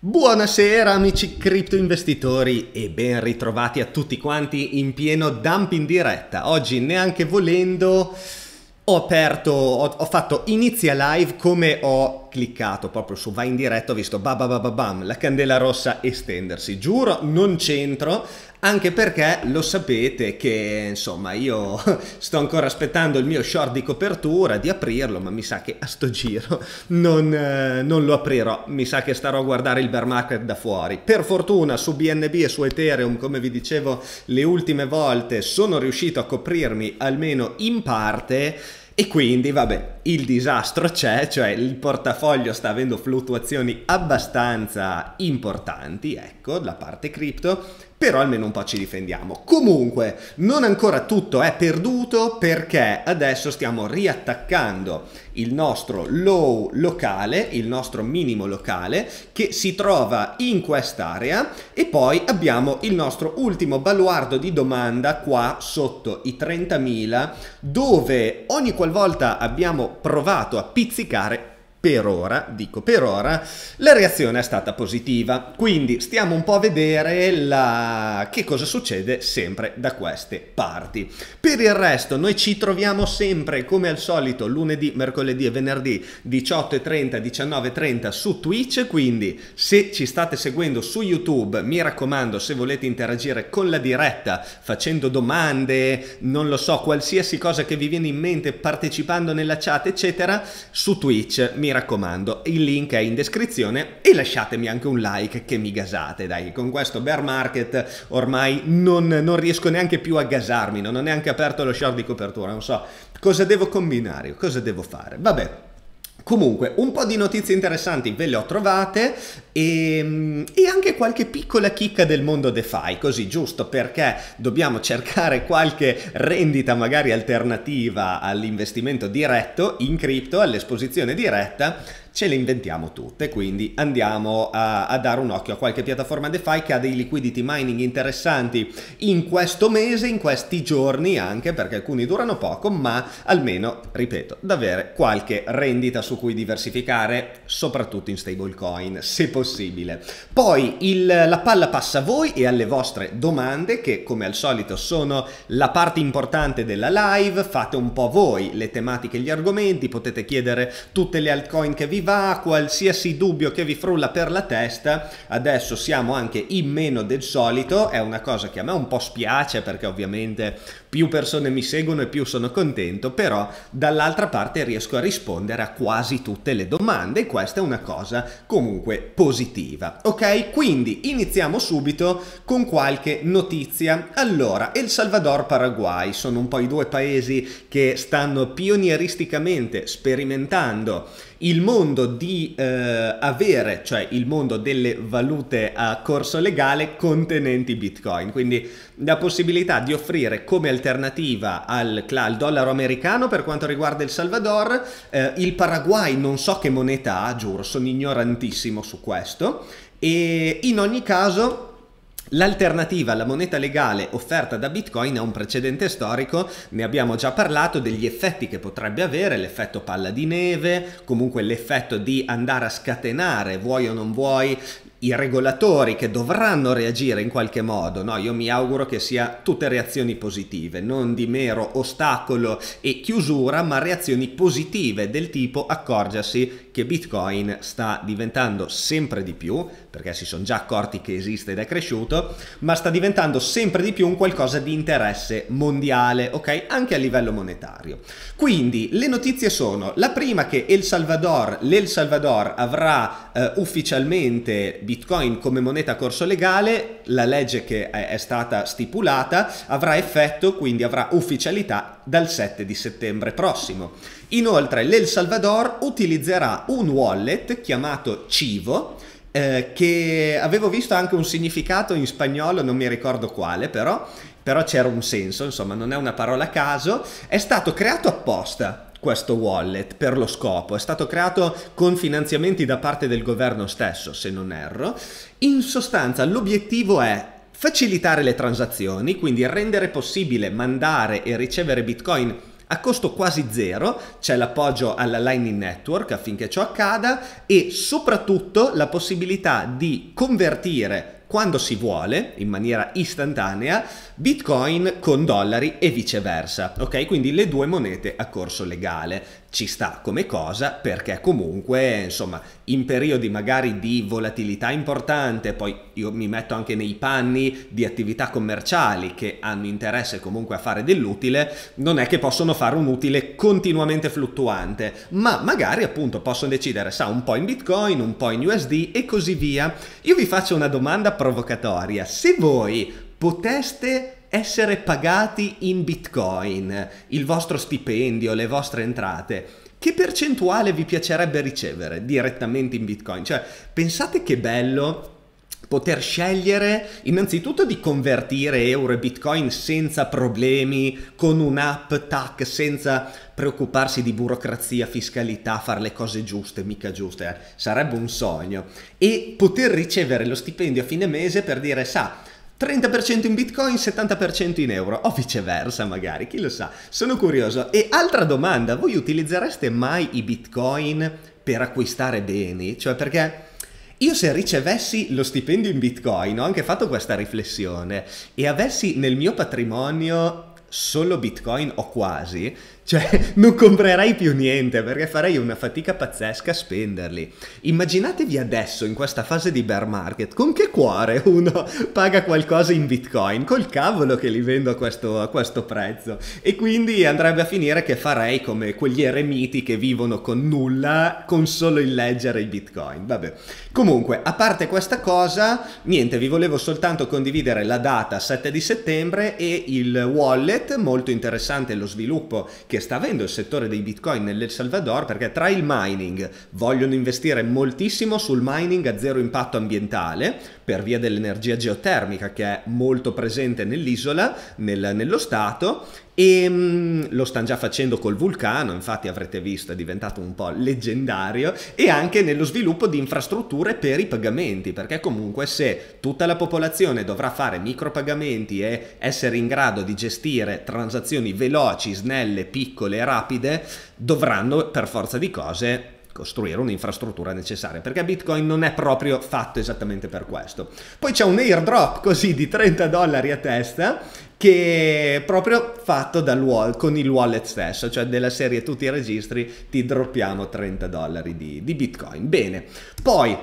Buonasera amici cripto investitori e ben ritrovati a tutti quanti in pieno dump in diretta. Oggi neanche volendo ho aperto, ho, ho fatto inizia live come ho cliccato proprio su vai in diretta, ho visto bababababam, la candela rossa estendersi. Giuro, non c'entro, anche perché lo sapete che insomma io sto ancora aspettando il mio short di copertura di aprirlo ma mi sa che a sto giro non, eh, non lo aprirò mi sa che starò a guardare il bear market da fuori per fortuna su BNB e su Ethereum come vi dicevo le ultime volte sono riuscito a coprirmi almeno in parte e quindi, vabbè, il disastro c'è, cioè il portafoglio sta avendo fluttuazioni abbastanza importanti, ecco, la parte cripto, però almeno un po' ci difendiamo. Comunque, non ancora tutto è perduto perché adesso stiamo riattaccando il nostro low locale, il nostro minimo locale, che si trova in quest'area e poi abbiamo il nostro ultimo baluardo di domanda qua sotto i 30.000, dove ogni qualvolta abbiamo provato a pizzicare per ora, dico per ora, la reazione è stata positiva. Quindi stiamo un po' a vedere la... che cosa succede sempre da queste parti. Per il resto noi ci troviamo sempre come al solito lunedì, mercoledì e venerdì 18.30, 19.30 su Twitch, quindi se ci state seguendo su YouTube, mi raccomando, se volete interagire con la diretta facendo domande, non lo so, qualsiasi cosa che vi viene in mente partecipando nella chat, eccetera, su Twitch mi mi raccomando, il link è in descrizione e lasciatemi anche un like che mi gasate, dai, con questo bear market ormai non, non riesco neanche più a gasarmi, non ho neanche aperto lo short di copertura, non so cosa devo combinare, cosa devo fare, vabbè. Comunque, un po' di notizie interessanti ve le ho trovate e, ehm, e, anche qualche piccola chicca del mondo DeFi, così giusto perché dobbiamo cercare qualche rendita magari alternativa all'investimento diretto in cripto, all'esposizione diretta ce le inventiamo tutte, quindi andiamo a, a dare un occhio a qualche piattaforma DeFi che ha dei liquidity mining interessanti in questo mese, in questi giorni anche, perché alcuni durano poco, ma almeno, ripeto, da avere qualche rendita su cui diversificare, soprattutto in stablecoin, se possibile. Poi il, la palla passa a voi e alle vostre domande, che come al solito sono la parte importante della live, fate un po' voi le tematiche, gli argomenti, potete chiedere tutte le altcoin che vi va qualsiasi dubbio che vi frulla per la testa, adesso siamo anche in meno del solito, è una cosa che a me un po' spiace perché ovviamente più persone mi seguono e più sono contento, però dall'altra parte riesco a rispondere a quasi tutte le domande e questa è una cosa comunque positiva. Ok, quindi iniziamo subito con qualche notizia. Allora, El Salvador, Paraguay sono un po' i due paesi che stanno pionieristicamente sperimentando il mondo di eh, avere, cioè il mondo delle valute a corso legale contenenti Bitcoin. Quindi la possibilità di offrire come alternativa al, al dollaro americano per quanto riguarda il Salvador, eh, il Paraguay non so che moneta ha, giuro, sono ignorantissimo su questo. E in ogni caso L'alternativa alla moneta legale offerta da Bitcoin ha un precedente storico, ne abbiamo già parlato degli effetti che potrebbe avere, l'effetto palla di neve, comunque l'effetto di andare a scatenare, vuoi o non vuoi, i regolatori che dovranno reagire in qualche modo, no? io mi auguro che sia tutte reazioni positive, non di mero ostacolo e chiusura, ma reazioni positive del tipo accorgersi che Bitcoin sta diventando sempre di più, perché si sono già accorti che esiste ed è cresciuto, ma sta diventando sempre di più un qualcosa di interesse mondiale, ok? Anche a livello monetario. Quindi le notizie sono, la prima che El Salvador, l'El Salvador avrà eh, ufficialmente Bitcoin come moneta a corso legale, la legge che è, è stata stipulata avrà effetto, quindi avrà ufficialità dal 7 di settembre prossimo. Inoltre l'El Salvador utilizzerà un wallet chiamato Civo, eh, che avevo visto anche un significato in spagnolo, non mi ricordo quale però, però c'era un senso, insomma non è una parola a caso, è stato creato apposta questo wallet per lo scopo, è stato creato con finanziamenti da parte del governo stesso, se non erro. In sostanza l'obiettivo è facilitare le transazioni, quindi rendere possibile mandare e ricevere Bitcoin a costo quasi zero, c'è l'appoggio alla Lightning Network affinché ciò accada e soprattutto la possibilità di convertire quando si vuole, in maniera istantanea, Bitcoin con dollari e viceversa, ok? Quindi le due monete a corso legale ci sta come cosa perché comunque insomma in periodi magari di volatilità importante poi io mi metto anche nei panni di attività commerciali che hanno interesse comunque a fare dell'utile non è che possono fare un utile continuamente fluttuante ma magari appunto possono decidere sa un po' in bitcoin un po' in USD e così via io vi faccio una domanda provocatoria se voi poteste essere pagati in bitcoin, il vostro stipendio, le vostre entrate, che percentuale vi piacerebbe ricevere direttamente in bitcoin? Cioè, pensate che bello poter scegliere innanzitutto di convertire euro e bitcoin senza problemi, con un'app, tac, senza preoccuparsi di burocrazia, fiscalità, fare le cose giuste, mica giuste, eh. sarebbe un sogno. E poter ricevere lo stipendio a fine mese per dire, sa, 30% in bitcoin, 70% in euro o viceversa magari, chi lo sa, sono curioso. E altra domanda, voi utilizzereste mai i bitcoin per acquistare beni? Cioè perché io se ricevessi lo stipendio in bitcoin, ho anche fatto questa riflessione, e avessi nel mio patrimonio solo bitcoin o quasi, cioè, non comprerei più niente perché farei una fatica pazzesca a spenderli. Immaginatevi adesso, in questa fase di bear market, con che cuore uno paga qualcosa in bitcoin? Col cavolo che li vendo a questo, a questo prezzo. E quindi andrebbe a finire che farei come quegli eremiti che vivono con nulla, con solo il leggere i bitcoin. Vabbè. Comunque, a parte questa cosa, niente, vi volevo soltanto condividere la data 7 di settembre e il wallet, molto interessante lo sviluppo che che sta avendo il settore dei bitcoin nel Salvador perché tra il mining vogliono investire moltissimo sul mining a zero impatto ambientale per via dell'energia geotermica che è molto presente nell'isola, nel, nello Stato e ehm, lo stanno già facendo col vulcano, infatti avrete visto è diventato un po' leggendario e anche nello sviluppo di infrastrutture per i pagamenti, perché comunque se tutta la popolazione dovrà fare micropagamenti e essere in grado di gestire transazioni veloci, snelle, piccole rapide, dovranno per forza di cose costruire un'infrastruttura necessaria, perché Bitcoin non è proprio fatto esattamente per questo. Poi c'è un airdrop così di 30 dollari a testa che è proprio fatto dal wall, con il wallet stesso, cioè della serie tutti i registri ti droppiamo 30 dollari di, di bitcoin. Bene, poi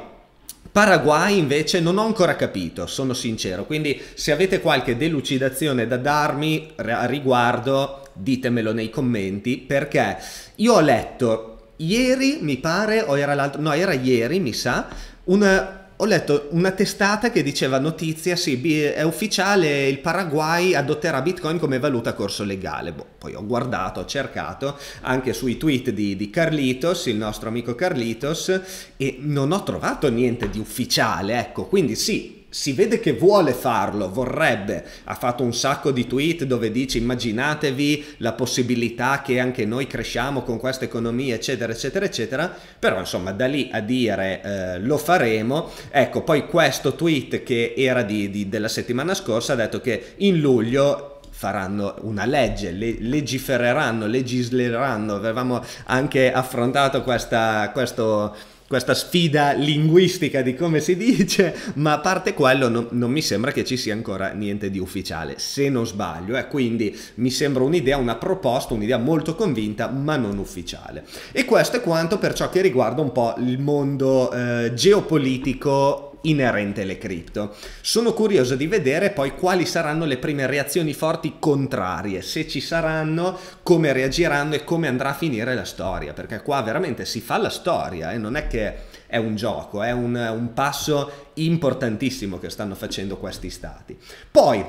Paraguay invece non ho ancora capito, sono sincero, quindi se avete qualche delucidazione da darmi a riguardo ditemelo nei commenti perché io ho letto ieri mi pare o era l'altro, no era ieri mi sa, una, ho letto una testata che diceva notizia, sì, è ufficiale, il Paraguay adotterà Bitcoin come valuta a corso legale. Boh, poi ho guardato, ho cercato anche sui tweet di, di, Carlitos, il nostro amico Carlitos, e non ho trovato niente di ufficiale, ecco, quindi sì, si vede che vuole farlo, vorrebbe. Ha fatto un sacco di tweet dove dice immaginatevi la possibilità che anche noi cresciamo con questa economia, eccetera, eccetera, eccetera. Però insomma da lì a dire eh, lo faremo. Ecco, poi questo tweet che era di, di, della settimana scorsa ha detto che in luglio faranno una legge, le, legifereranno, legisleranno. Avevamo anche affrontato questa, questo questa sfida linguistica di come si dice, ma a parte quello no, non mi sembra che ci sia ancora niente di ufficiale, se non sbaglio, eh, quindi mi sembra un'idea, una proposta, un'idea molto convinta, ma non ufficiale. E questo è quanto per ciò che riguarda un po' il mondo eh, geopolitico inerente alle cripto. Sono curioso di vedere poi quali saranno le prime reazioni forti contrarie, se ci saranno, come reagiranno e come andrà a finire la storia, perché qua veramente si fa la storia e eh? non è che è un gioco, è un, un passo importantissimo che stanno facendo questi stati. Poi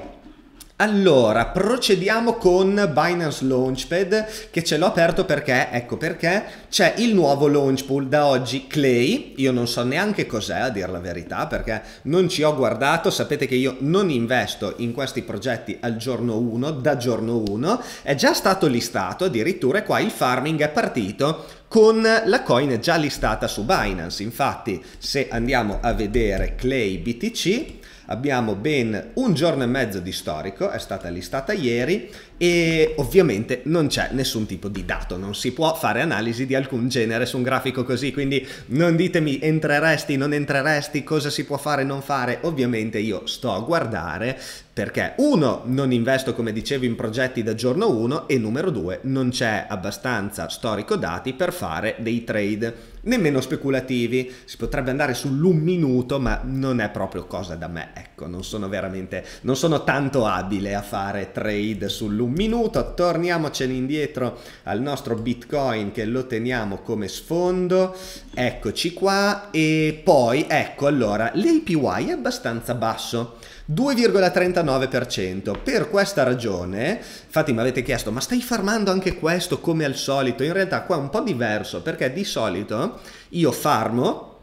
allora, procediamo con Binance Launchpad che ce l'ho aperto perché, ecco perché, c'è il nuovo launch pool da oggi Clay, io non so neanche cos'è a dire la verità perché non ci ho guardato, sapete che io non investo in questi progetti al giorno 1, da giorno 1, è già stato listato, addirittura qua il farming è partito con la coin già listata su Binance, infatti se andiamo a vedere Clay BTC abbiamo ben un giorno e mezzo di storico, è stata listata ieri e ovviamente non c'è nessun tipo di dato, non si può fare analisi di alcun genere su un grafico così, quindi non ditemi entreresti, non entreresti, cosa si può fare, non fare, ovviamente io sto a guardare perché uno non investo come dicevo in progetti da giorno 1 e numero 2 non c'è abbastanza storico dati per fare dei trade nemmeno speculativi si potrebbe andare sull'un minuto ma non è proprio cosa da me ecco non sono veramente non sono tanto abile a fare trade sull'un un minuto, torniamocene indietro al nostro Bitcoin che lo teniamo come sfondo, eccoci qua e poi ecco allora l'APY è abbastanza basso. 2,39%. Per questa ragione, infatti mi avete chiesto, ma stai farmando anche questo come al solito? In realtà qua è un po' diverso perché di solito io farmo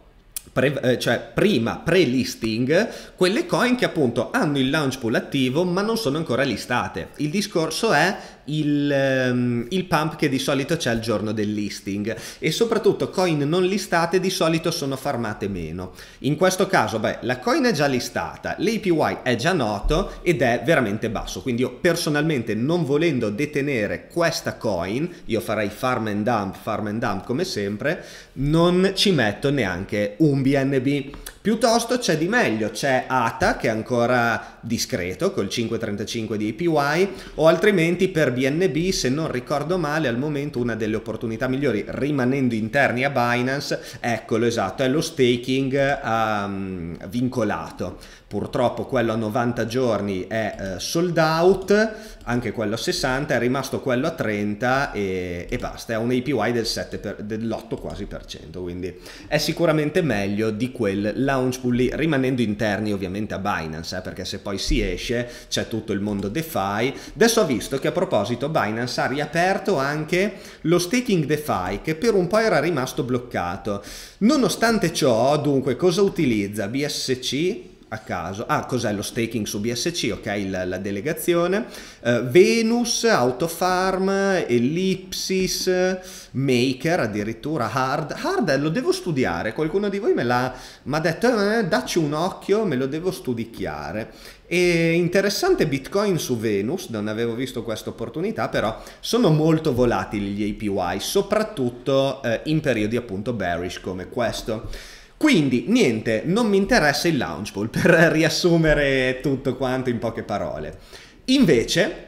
pre, eh, cioè prima pre-listing quelle coin che appunto hanno il launch pool attivo ma non sono ancora listate. Il discorso è il, um, il, pump che di solito c'è al giorno del listing e soprattutto coin non listate di solito sono farmate meno. In questo caso, beh, la coin è già listata, l'APY è già noto ed è veramente basso, quindi io personalmente non volendo detenere questa coin, io farei farm and dump, farm and dump come sempre, non ci metto neanche un BNB. Piuttosto c'è di meglio, c'è ATA che è ancora discreto col 5.35 di APY o altrimenti per BNB se non ricordo male al momento una delle opportunità migliori rimanendo interni a Binance, eccolo esatto, è lo staking um, vincolato purtroppo quello a 90 giorni è eh, sold out, anche quello a 60, è rimasto quello a 30 e, e basta, è un APY del 7 per, dell'8 quasi per cento, quindi è sicuramente meglio di quel launch pool lì, rimanendo interni ovviamente a Binance, eh, perché se poi si esce c'è tutto il mondo DeFi. Adesso ho visto che a proposito Binance ha riaperto anche lo staking DeFi che per un po' era rimasto bloccato. Nonostante ciò, dunque, cosa utilizza? BSC? a caso. Ah, cos'è lo staking su BSC? Ok, la, la delegazione. Uh, Venus, Autofarm, Ellipsis, Maker addirittura, Hard. Hard eh, lo devo studiare, qualcuno di voi me l'ha ha detto, eh, dacci un occhio, me lo devo studicchiare. E interessante Bitcoin su Venus, non avevo visto questa opportunità, però sono molto volatili gli APY, soprattutto eh, in periodi appunto bearish come questo. Quindi, niente, non mi interessa il launch pool per riassumere tutto quanto in poche parole. Invece,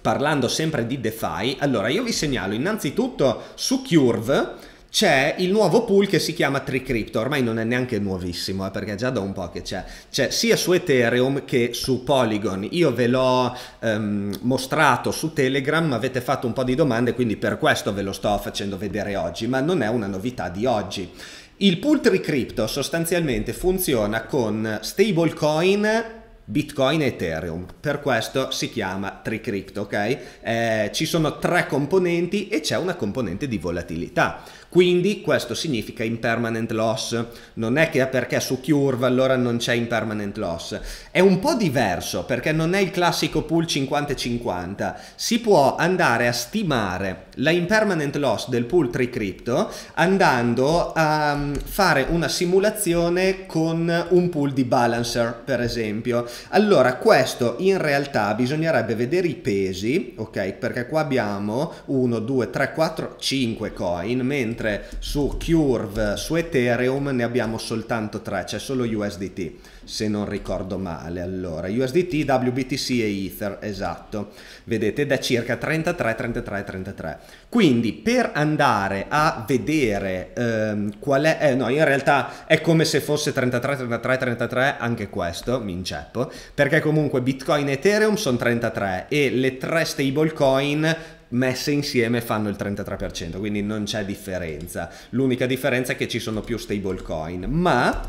parlando sempre di DeFi, allora io vi segnalo innanzitutto su Curve c'è il nuovo pool che si chiama Tricrypto, ormai non è neanche nuovissimo eh, perché già da un po' che c'è, c'è sia su Ethereum che su Polygon, io ve l'ho ehm, mostrato su Telegram, avete fatto un po' di domande quindi per questo ve lo sto facendo vedere oggi, ma non è una novità di oggi. Il Pultri Crypto sostanzialmente funziona con stablecoin Bitcoin e Ethereum, per questo si chiama Tricrypto, ok? Eh, ci sono tre componenti e c'è una componente di volatilità, quindi questo significa impermanent loss, non è che perché su Curve allora non c'è impermanent loss, è un po' diverso perché non è il classico pool 50-50, si può andare a stimare la impermanent loss del pool Tricrypto andando a mm, fare una simulazione con un pool di balancer per esempio allora, questo in realtà bisognerebbe vedere i pesi, ok? Perché qua abbiamo 1, 2, 3, 4, 5 coin, mentre su Curve, su Ethereum ne abbiamo soltanto 3, c'è cioè solo USDT se non ricordo male. Allora, USDT, WBTC e Ether, esatto. Vedete, da circa 33, 33, 33. Quindi per andare a vedere ehm, qual è... Eh, no, in realtà è come se fosse 33, 33, 33, anche questo, mi inceppo, perché comunque Bitcoin e Ethereum sono 33 e le tre stablecoin messe insieme fanno il 33%, quindi non c'è differenza. L'unica differenza è che ci sono più stablecoin, ma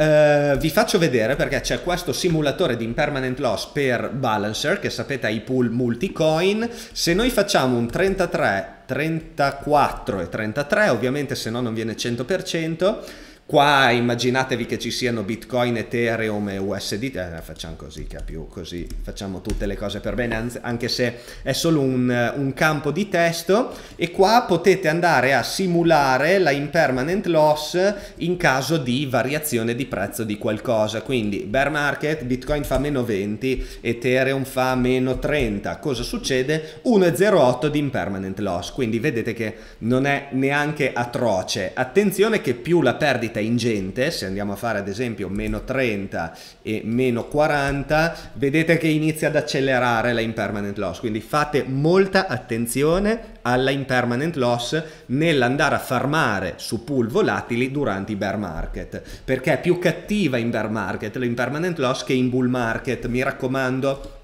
eh, vi faccio vedere perché c'è questo simulatore di impermanent loss per balancer che sapete ha i pool multicoin se noi facciamo un 33 34 e 33 ovviamente se no non viene 100% Qua immaginatevi che ci siano Bitcoin, Ethereum e USDT, eh, facciamo così, capiu, così facciamo tutte le cose per bene, anche se è solo un, un campo di testo e qua potete andare a simulare la impermanent loss in caso di variazione di prezzo di qualcosa, quindi bear market, Bitcoin fa meno 20, Ethereum fa meno 30, cosa succede? 1,08 di impermanent loss, quindi vedete che non è neanche atroce, attenzione che più la perdita è ingente, se andiamo a fare ad esempio meno 30 e meno 40, vedete che inizia ad accelerare la impermanent loss, quindi fate molta attenzione alla impermanent loss nell'andare a farmare su pool volatili durante i bear market, perché è più cattiva in bear market l'impermanent loss che in bull market, mi raccomando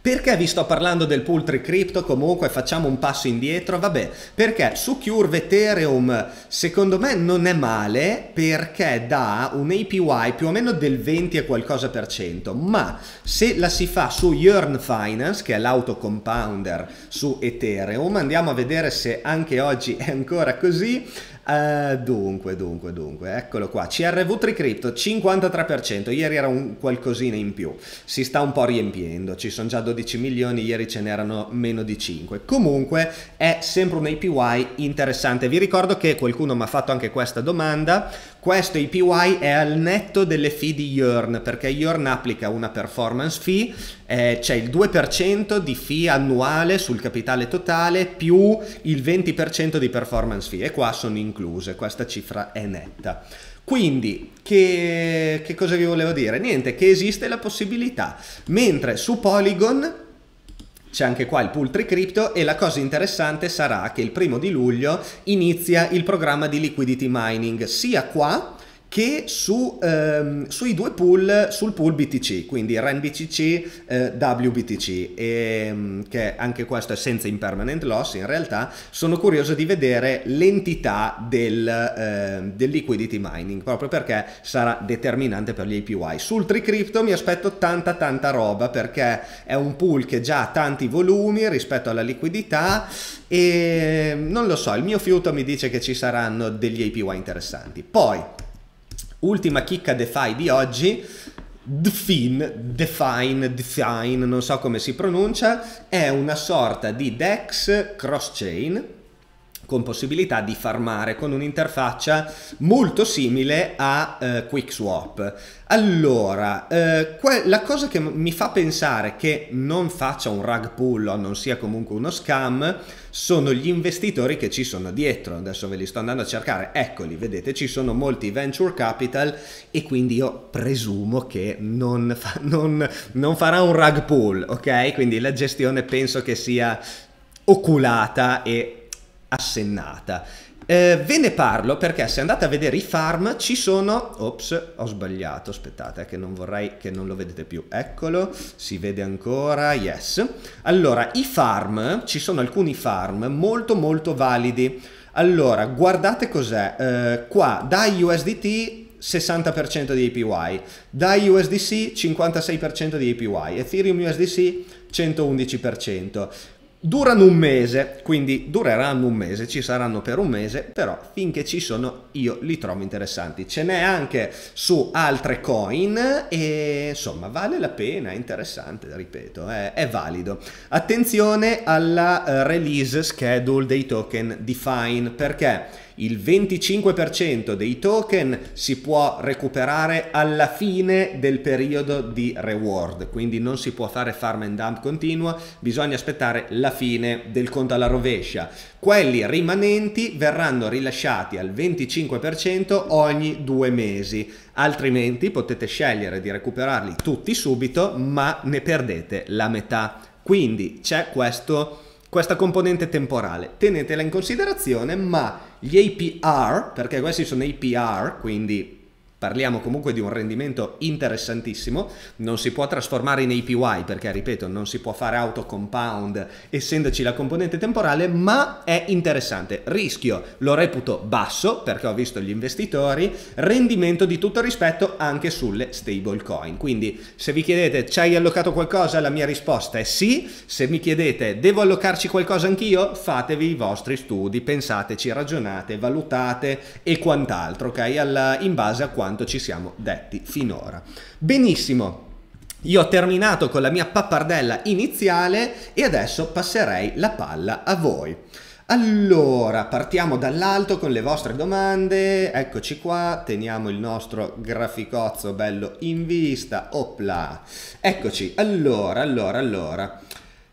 perché vi sto parlando del Pultri Crypto? Comunque facciamo un passo indietro. Vabbè, perché su Curve Ethereum secondo me non è male perché dà un APY più o meno del 20 e qualcosa per cento, ma se la si fa su Yearn Finance, che è l'autocompounder su Ethereum, andiamo a vedere se anche oggi è ancora così. Uh, dunque, dunque, dunque, eccolo qua. CRV Tricrypto 53%, ieri era un qualcosina in più. Si sta un po' riempiendo, ci sono già 12 milioni, ieri ce n'erano meno di 5. Comunque è sempre un APY interessante. Vi ricordo che qualcuno mi ha fatto anche questa domanda questo APY è al netto delle fee di Yearn, perché Yearn applica una performance fee, eh, c'è il 2% di fee annuale sul capitale totale più il 20% di performance fee e qua sono incluse, questa cifra è netta. Quindi, che, che cosa vi volevo dire? Niente, che esiste la possibilità, mentre su Polygon c'è anche qua il pool Tricrypto e la cosa interessante sarà che il primo di luglio inizia il programma di liquidity mining sia qua che su, ehm, sui due pool, sul pool BTC, quindi RenBTC, eh, WBTC, e, ehm, che anche questo è senza impermanent loss in realtà, sono curioso di vedere l'entità del, eh, del liquidity mining, proprio perché sarà determinante per gli APY. Sul Tricrypto mi aspetto tanta tanta roba perché è un pool che già ha tanti volumi rispetto alla liquidità e non lo so, il mio fiuto mi dice che ci saranno degli APY interessanti. Poi, Ultima chicca DeFi di oggi. Dfin, Define, Define, non so come si pronuncia, è una sorta di DEX cross-chain con possibilità di farmare con un'interfaccia molto simile a eh, QuickSwap. Allora, eh, que- la cosa che m- mi fa pensare che non faccia un rug pull o non sia comunque uno scam sono gli investitori che ci sono dietro. Adesso ve li sto andando a cercare. Eccoli, vedete, ci sono molti venture capital e quindi io presumo che non, fa- non, non farà un rug pull, ok? Quindi la gestione penso che sia oculata e assennata. Eh, ve ne parlo perché se andate a vedere i farm ci sono... Ops, ho sbagliato, aspettate eh, che non vorrei che non lo vedete più. Eccolo, si vede ancora, yes. Allora, i farm, ci sono alcuni farm molto molto validi. Allora, guardate cos'è. Eh, qua, da USDT 60% di APY, DAI USDC 56% di APY, Ethereum USDC 111%. Durano un mese, quindi dureranno un mese, ci saranno per un mese, però finché ci sono io li trovo interessanti. Ce n'è anche su altre coin e insomma vale la pena, è interessante, ripeto, è, è valido. Attenzione alla eh, release schedule dei token Define perché il 25% dei token si può recuperare alla fine del periodo di reward, quindi non si può fare farm and dump continuo, bisogna aspettare la fine del conto alla rovescia. Quelli rimanenti verranno rilasciati al 25% ogni due mesi, altrimenti potete scegliere di recuperarli tutti subito, ma ne perdete la metà. Quindi c'è questo questa componente temporale. Tenetela in considerazione, ma gli APR, perché questi sono APR, quindi parliamo comunque di un rendimento interessantissimo, non si può trasformare in APY perché ripeto non si può fare auto compound essendoci la componente temporale ma è interessante, rischio lo reputo basso perché ho visto gli investitori, rendimento di tutto rispetto anche sulle stablecoin, quindi se vi chiedete ci hai allocato qualcosa la mia risposta è sì, se mi chiedete devo allocarci qualcosa anch'io fatevi i vostri studi, pensateci, ragionate, valutate e quant'altro, ok? Alla, in base a quanto quanto ci siamo detti finora. Benissimo. Io ho terminato con la mia pappardella iniziale e adesso passerei la palla a voi. Allora, partiamo dall'alto con le vostre domande. Eccoci qua, teniamo il nostro graficozzo bello in vista. Opla. Eccoci. Allora, allora, allora.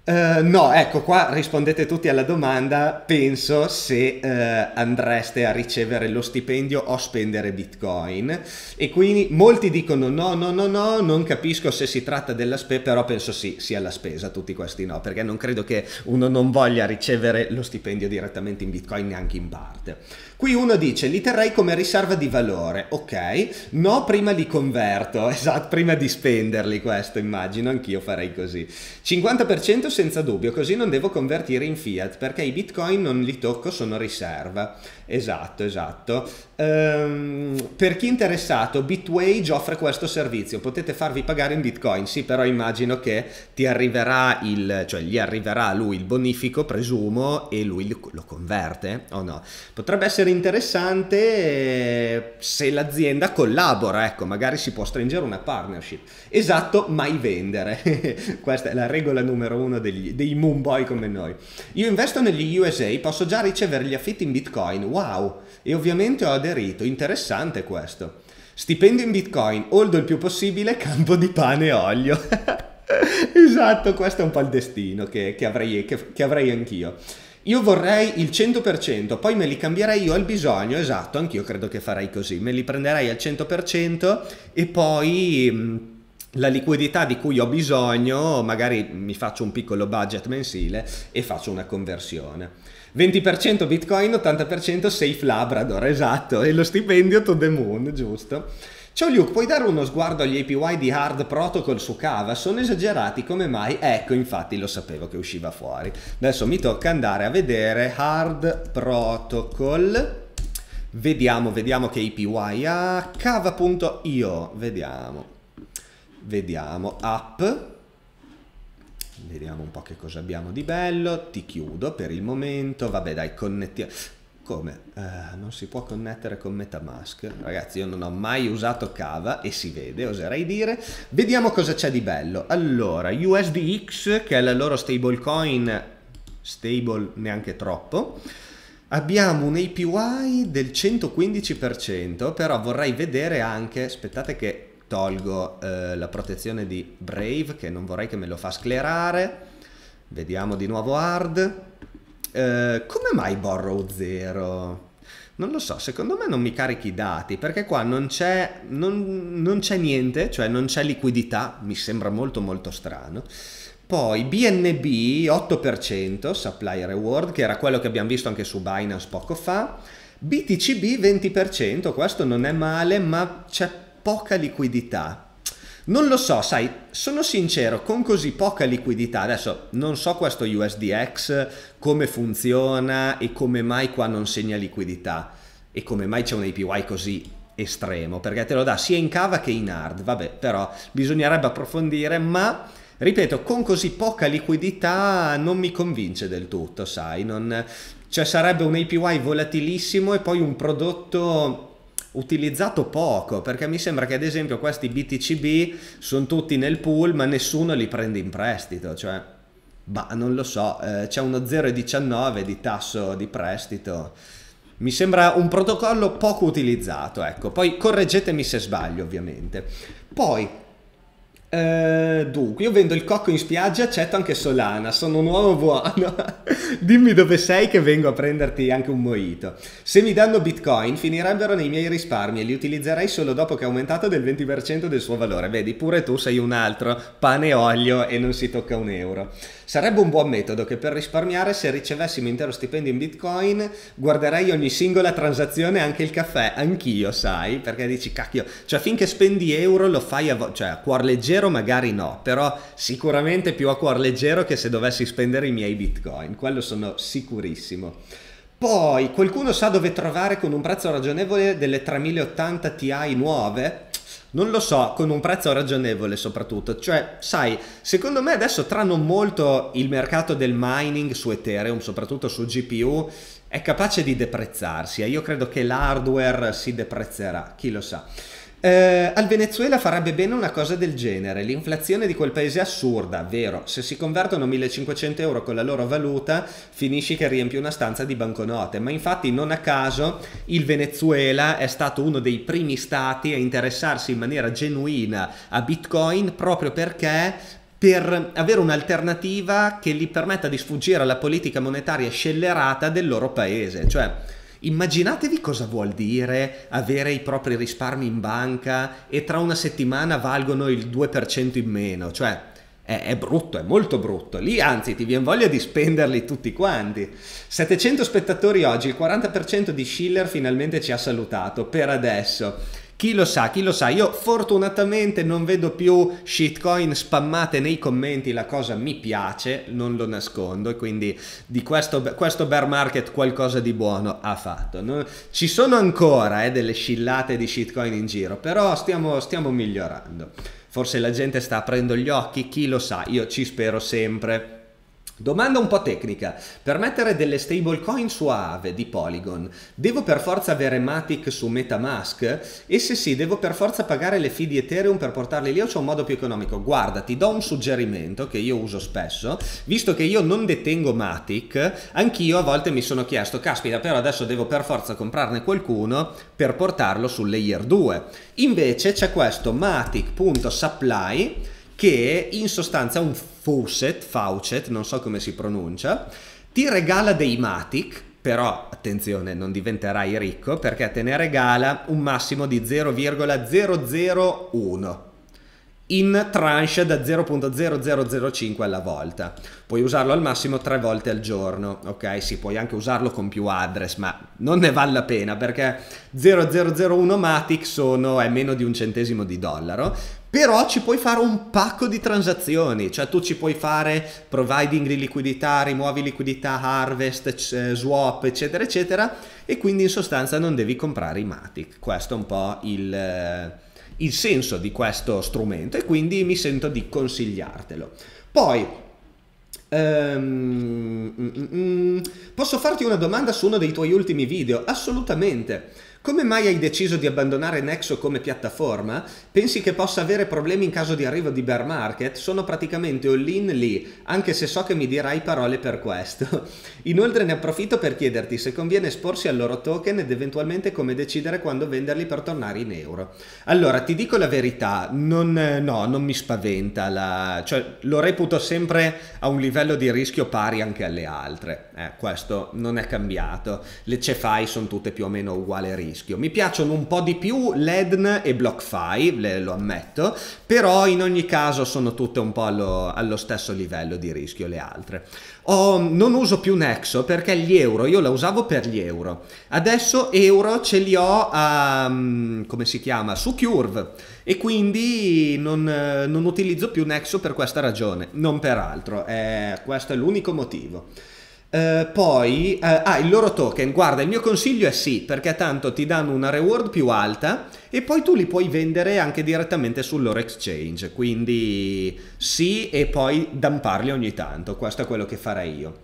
Eh, no, ecco, qua rispondete tutti alla domanda, penso se uh, andreste a ricevere lo stipendio o spendere bitcoin e quindi molti dicono no, no, no, no, non capisco se si tratta della spesa, però penso sì, sia la spesa, tutti questi no, perché non credo che uno non voglia ricevere lo stipendio direttamente in bitcoin neanche in parte. Qui uno dice li terrei come riserva di valore, ok? No, prima li converto, esatto, prima di spenderli questo immagino, anch'io farei così. 50% senza dubbio, così non devo convertire in fiat perché i bitcoin non li tocco, sono riserva. Esatto, esatto. Ehm, per chi è interessato, Bitwage offre questo servizio, potete farvi pagare in Bitcoin, sì, però immagino che ti arriverà il, cioè gli arriverà lui il bonifico, presumo, e lui lo converte o no. Potrebbe essere interessante eh, se l'azienda collabora, ecco, magari si può stringere una partnership. Esatto, mai vendere. Questa è la regola numero uno degli, dei Moonboy come noi. Io investo negli USA, posso già ricevere gli affitti in Bitcoin wow! E ovviamente ho aderito, interessante questo. Stipendio in bitcoin, holdo il più possibile, campo di pane e olio. esatto, questo è un po' il destino che, che, avrei, che, che avrei anch'io. Io vorrei il 100%, poi me li cambierei io al bisogno, esatto, anch'io credo che farei così, me li prenderei al 100% e poi mh, mm, la liquidità di cui ho bisogno, magari mi faccio un piccolo budget mensile e faccio una conversione. 20% Bitcoin, 80% Safe Labrador, esatto, e lo stipendio to the moon, giusto? Ciao Luke, puoi dare uno sguardo agli API di Hard Protocol su Cava? Sono esagerati, come mai? Ecco, infatti lo sapevo che usciva fuori. Adesso mi tocca andare a vedere Hard Protocol. Vediamo, vediamo che API ha. Cava.io, vediamo. Vediamo, app vediamo un po' che cosa abbiamo di bello, ti chiudo per il momento, vabbè dai connettiamo, come? Uh, non si può connettere con Metamask? Ragazzi, io non ho mai usato Cava e si vede, oserei dire. Vediamo cosa c'è di bello. Allora, USDX, che è la loro stablecoin, stable neanche troppo. Abbiamo un APY del 115%, però vorrei vedere anche, aspettate che tolgo eh, la protezione di Brave che non vorrei che me lo fa sclerare vediamo di nuovo hard eh, come mai Borrow 0? non lo so, secondo me non mi carichi i dati perché qua non c'è, non, non c'è niente, cioè non c'è liquidità, mi sembra molto molto strano. Poi BNB 8% supply reward, che era quello che abbiamo visto anche su Binance poco fa. BTCB 20%, questo non è male, ma c'è poca liquidità. Non lo so, sai, sono sincero, con così poca liquidità, adesso non so questo USDX come funziona e come mai qua non segna liquidità e come mai c'è un APY così estremo, perché te lo dà sia in cava che in hard, vabbè, però bisognerebbe approfondire, ma ripeto, con così poca liquidità non mi convince del tutto, sai, non... cioè sarebbe un APY volatilissimo e poi un prodotto utilizzato poco perché mi sembra che ad esempio questi BTCB sono tutti nel pool ma nessuno li prende in prestito cioè bah, non lo so eh, c'è uno 0,19 di tasso di prestito mi sembra un protocollo poco utilizzato ecco poi correggetemi se sbaglio ovviamente poi eh, dunque, io vendo il cocco in spiaggia, accetto anche Solana, sono un uomo buono. Dimmi dove sei che vengo a prenderti anche un moito. Se mi danno bitcoin finirebbero nei miei risparmi e li utilizzerei solo dopo che è aumentato del 20% del suo valore. Vedi, pure tu sei un altro, pane e olio e non si tocca un euro. Sarebbe un buon metodo che per risparmiare se ricevessimo intero stipendio in bitcoin guarderei ogni singola transazione, anche il caffè, anch'io sai, perché dici cacchio, cioè finché spendi euro lo fai a, vo- cioè, a cuor leggero magari no, però sicuramente più a cuor leggero che se dovessi spendere i miei bitcoin, quello sono sicurissimo. Poi qualcuno sa dove trovare con un prezzo ragionevole delle 3080 Ti nuove? non lo so, con un prezzo ragionevole soprattutto. Cioè, sai, secondo me adesso tranno molto il mercato del mining su Ethereum, soprattutto su GPU, è capace di deprezzarsi e io credo che l'hardware si deprezzerà, chi lo sa. Eh, al Venezuela farebbe bene una cosa del genere, l'inflazione di quel paese è assurda, vero, se si convertono 1500 euro con la loro valuta finisci che riempi una stanza di banconote, ma infatti non a caso il Venezuela è stato uno dei primi stati a interessarsi in maniera genuina a Bitcoin proprio perché per avere un'alternativa che gli permetta di sfuggire alla politica monetaria scellerata del loro paese, cioè Immaginatevi cosa vuol dire avere i propri risparmi in banca e tra una settimana valgono il 2% in meno, cioè è, è brutto, è molto brutto. Lì anzi ti viene voglia di spenderli tutti quanti. 700 spettatori oggi, il 40% di Schiller finalmente ci ha salutato per adesso. Chi lo sa, chi lo sa, io fortunatamente non vedo più shitcoin spammate nei commenti, la cosa mi piace, non lo nascondo e quindi di questo, questo bear market qualcosa di buono ha fatto. No? Ci sono ancora eh, delle scillate di shitcoin in giro, però stiamo, stiamo migliorando. Forse la gente sta aprendo gli occhi, chi lo sa, io ci spero sempre. Domanda un po' tecnica. Per mettere delle stablecoin su Aave di Polygon, devo per forza avere Matic su Metamask? E se sì, devo per forza pagare le fee di Ethereum per portarle lì o c'è un modo più economico? Guarda, ti do un suggerimento che io uso spesso. Visto che io non detengo Matic, anch'io a volte mi sono chiesto, caspita, però adesso devo per forza comprarne qualcuno per portarlo su layer 2. Invece c'è questo matic.supply che in sostanza è un faucet, faucet, non so come si pronuncia, ti regala dei matic, però attenzione, non diventerai ricco perché te ne regala un massimo di 0,001 in tranche da 0.0005 alla volta. Puoi usarlo al massimo tre volte al giorno, ok? Sì, puoi anche usarlo con più address, ma non ne vale la pena perché 0001 Matic sono, è meno di un centesimo di dollaro, però ci puoi fare un pacco di transazioni, cioè tu ci puoi fare providing di liquidità, rimuovi liquidità, harvest, eh, swap, eccetera, eccetera, e quindi in sostanza non devi comprare i Matic. Questo è un po' il, eh, il senso di questo strumento e quindi mi sento di consigliartelo. Poi Um, posso farti una domanda su uno dei tuoi ultimi video? Assolutamente. Come mai hai deciso di abbandonare Nexo come piattaforma? Pensi che possa avere problemi in caso di arrivo di bear market? Sono praticamente all-in lì, anche se so che mi dirai parole per questo. Inoltre ne approfitto per chiederti se conviene esporsi al loro token ed eventualmente come decidere quando venderli per tornare in euro. Allora, ti dico la verità, non, no, non mi spaventa, la... cioè, lo reputo sempre a un livello di rischio pari anche alle altre. Eh, questo non è cambiato, le cefai sono tutte più o meno uguali a rischio rischio. Mi piacciono un po' di più l'Edn e BlockFi, le, lo ammetto, però in ogni caso sono tutte un po' allo, allo stesso livello di rischio le altre. Oh, non uso più Nexo perché gli euro, io la usavo per gli euro. Adesso euro ce li ho a, mm, come si chiama, su Curve e quindi non, non utilizzo più Nexo per questa ragione, non per altro. Eh, questo è l'unico motivo. Eh, poi, uh, ah, il loro token, guarda, il mio consiglio è sì, perché tanto ti danno una reward più alta e poi tu li puoi vendere anche direttamente sul loro exchange, quindi sì e poi damparli ogni tanto, questo è quello che farei io.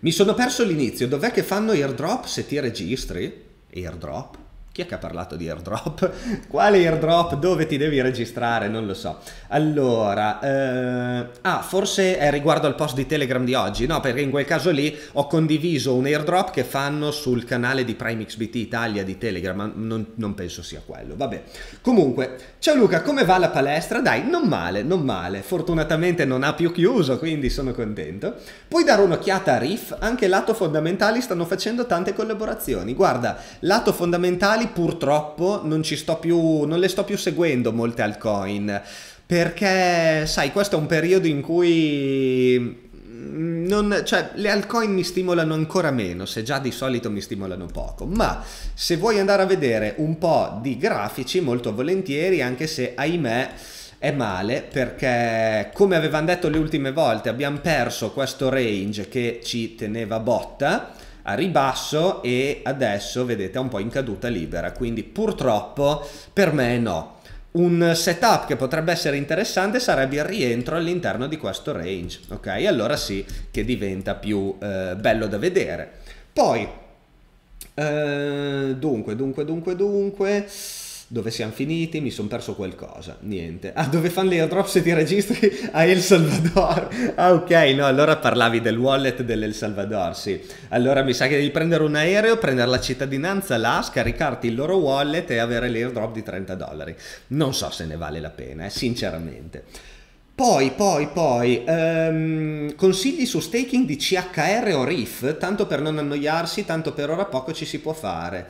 Mi sono perso l'inizio, dov'è che fanno airdrop se ti registri? Airdrop? Chi è che ha parlato di airdrop? Quale airdrop? Dove ti devi registrare? Non lo so. Allora, eh... ah, forse è riguardo al post di Telegram di oggi, no? Perché in quel caso lì ho condiviso un airdrop che fanno sul canale di Prime XBT Italia di Telegram, ma non, non penso sia quello. Vabbè. Comunque, ciao Luca, come va la palestra? Dai, non male, non male. Fortunatamente non ha più chiuso, quindi sono contento. Puoi dare un'occhiata a Riff, anche lato fondamentali stanno facendo tante collaborazioni. Guarda, lato fondamentali quali purtroppo non, più, non le sto più seguendo molte altcoin. Perché, sai, questo è un periodo in cui mm, non, cioè, le altcoin mi stimolano ancora meno, se già di solito mi stimolano poco, ma se vuoi andare a vedere un po' di grafici, molto volentieri, anche se ahimè è male, perché come avevamo detto le ultime volte abbiamo perso questo range che ci teneva botta, a ribasso e adesso vedete è un po' in caduta libera, quindi purtroppo per me no. Un setup che potrebbe essere interessante sarebbe il rientro all'interno di questo range, ok? Allora sì che diventa più eh, bello da vedere. Poi, eh, dunque, dunque, dunque, dunque dove siamo finiti, mi sono perso qualcosa, niente. Ah, dove fanno le airdrop se ti registri a El Salvador? Ah, ok, no, allora parlavi del wallet dell'El Salvador, sì. Allora mi sa che devi prendere un aereo, prendere la cittadinanza là, scaricarti il loro wallet e avere l'airdrop di 30 dollari. Non so se ne vale la pena, eh, sinceramente. Poi, poi, poi, ehm, consigli su staking di CHR o RIF, tanto per non annoiarsi, tanto per ora poco ci si può fare.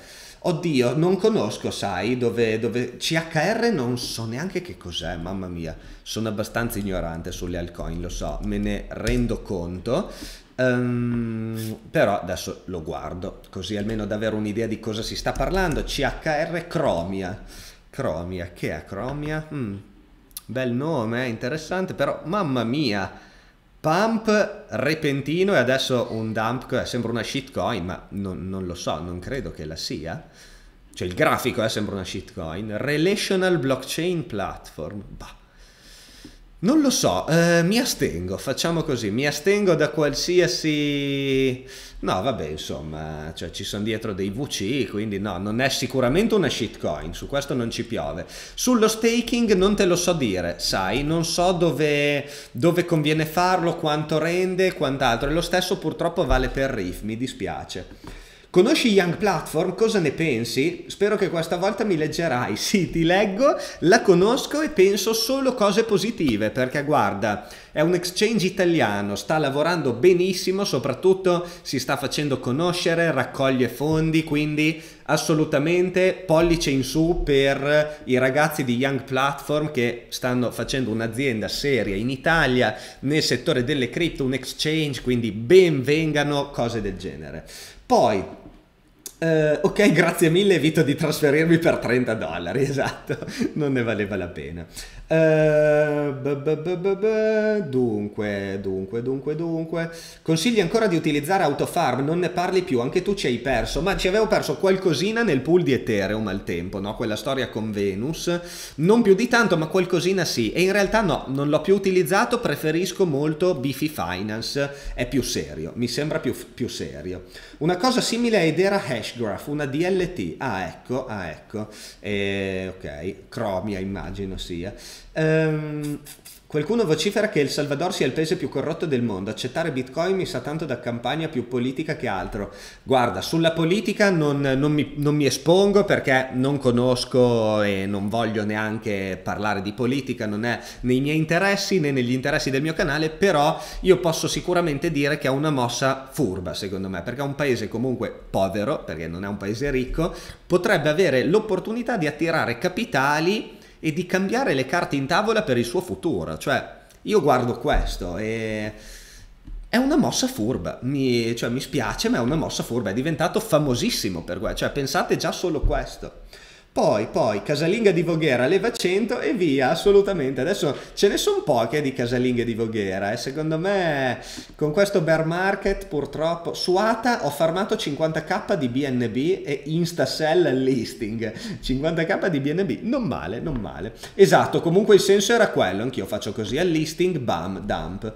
Oddio, non conosco, sai, dove, dove, CHR non so neanche che cos'è, mamma mia, sono abbastanza ignorante sulle altcoin, lo so, me ne rendo conto. Um, però adesso lo guardo così almeno da avere un'idea di cosa si sta parlando. CHR Cromia. Cromia, che è Cromia? Mm, bel nome, eh, interessante, però mamma mia Pump repentino e adesso un dump sembra una shitcoin, ma non, non, lo so, non credo che la sia. Cioè il grafico eh, sembra una shitcoin. Relational Blockchain Platform, bah. Non lo so, eh, mi astengo, facciamo così, mi astengo da qualsiasi... No, vabbè, insomma, cioè ci sono dietro dei VC, quindi no, non è sicuramente una shitcoin, su questo non ci piove. Sullo staking non te lo so dire, sai, non so dove, dove conviene farlo, quanto rende, quant'altro, e lo stesso purtroppo vale per RIF, mi dispiace. Conosci Young Platform? Cosa ne pensi? Spero che questa volta mi leggerai. Sì, ti leggo, la conosco e penso solo cose positive perché guarda, è un exchange italiano, sta lavorando benissimo, soprattutto si sta facendo conoscere, raccoglie fondi, quindi assolutamente pollice in su per i ragazzi di Young Platform che stanno facendo un'azienda seria in Italia nel settore delle cripto, un exchange, quindi ben vengano cose del genere. Poi Uh, ok, grazie mille, evito di trasferirmi per 30 dollari, esatto, non ne valeva la pena. Uh, b -b dunque, dunque, dunque, dunque. Consigli ancora di utilizzare Autofarm, non ne parli più, anche tu ci hai perso, ma ci avevo perso qualcosina nel pool di Ethereum al tempo, no? Quella storia con Venus. Non più di tanto, ma qualcosina sì. E in realtà no, non l'ho più utilizzato, preferisco molto Bifi Finance, è più serio, mi sembra più, più serio. Una cosa simile a Edera Hashgraph, una DLT. Ah, ecco, ah, ecco. Eh, ok, Chromia immagino sia. Sì, Ehm, qualcuno vocifera che El Salvador sia il paese più corrotto del mondo. Accettare Bitcoin mi sa tanto da campagna più politica che altro. Guarda, sulla politica non, non, mi, non mi espongo perché non conosco e non voglio neanche parlare di politica, non è nei miei interessi né negli interessi del mio canale, però io posso sicuramente dire che è una mossa furba, secondo me, perché è un paese comunque povero, perché non è un paese ricco, potrebbe avere l'opportunità di attirare capitali e di cambiare le carte in tavola per il suo futuro. Cioè, io guardo questo e... È una mossa furba, mi, cioè, mi spiace, ma è una mossa furba, è diventato famosissimo per questo, cioè pensate già solo questo. Poi, poi, casalinga di Voghera leva 100 e via, assolutamente. Adesso ce ne sono poche di casalinghe di Voghera e eh. secondo me con questo bear market purtroppo... su ATA ho farmato 50k di BNB e Instasell listing. 50k di BNB, non male, non male. Esatto, comunque il senso era quello, anch'io faccio così, al listing, bam, dump.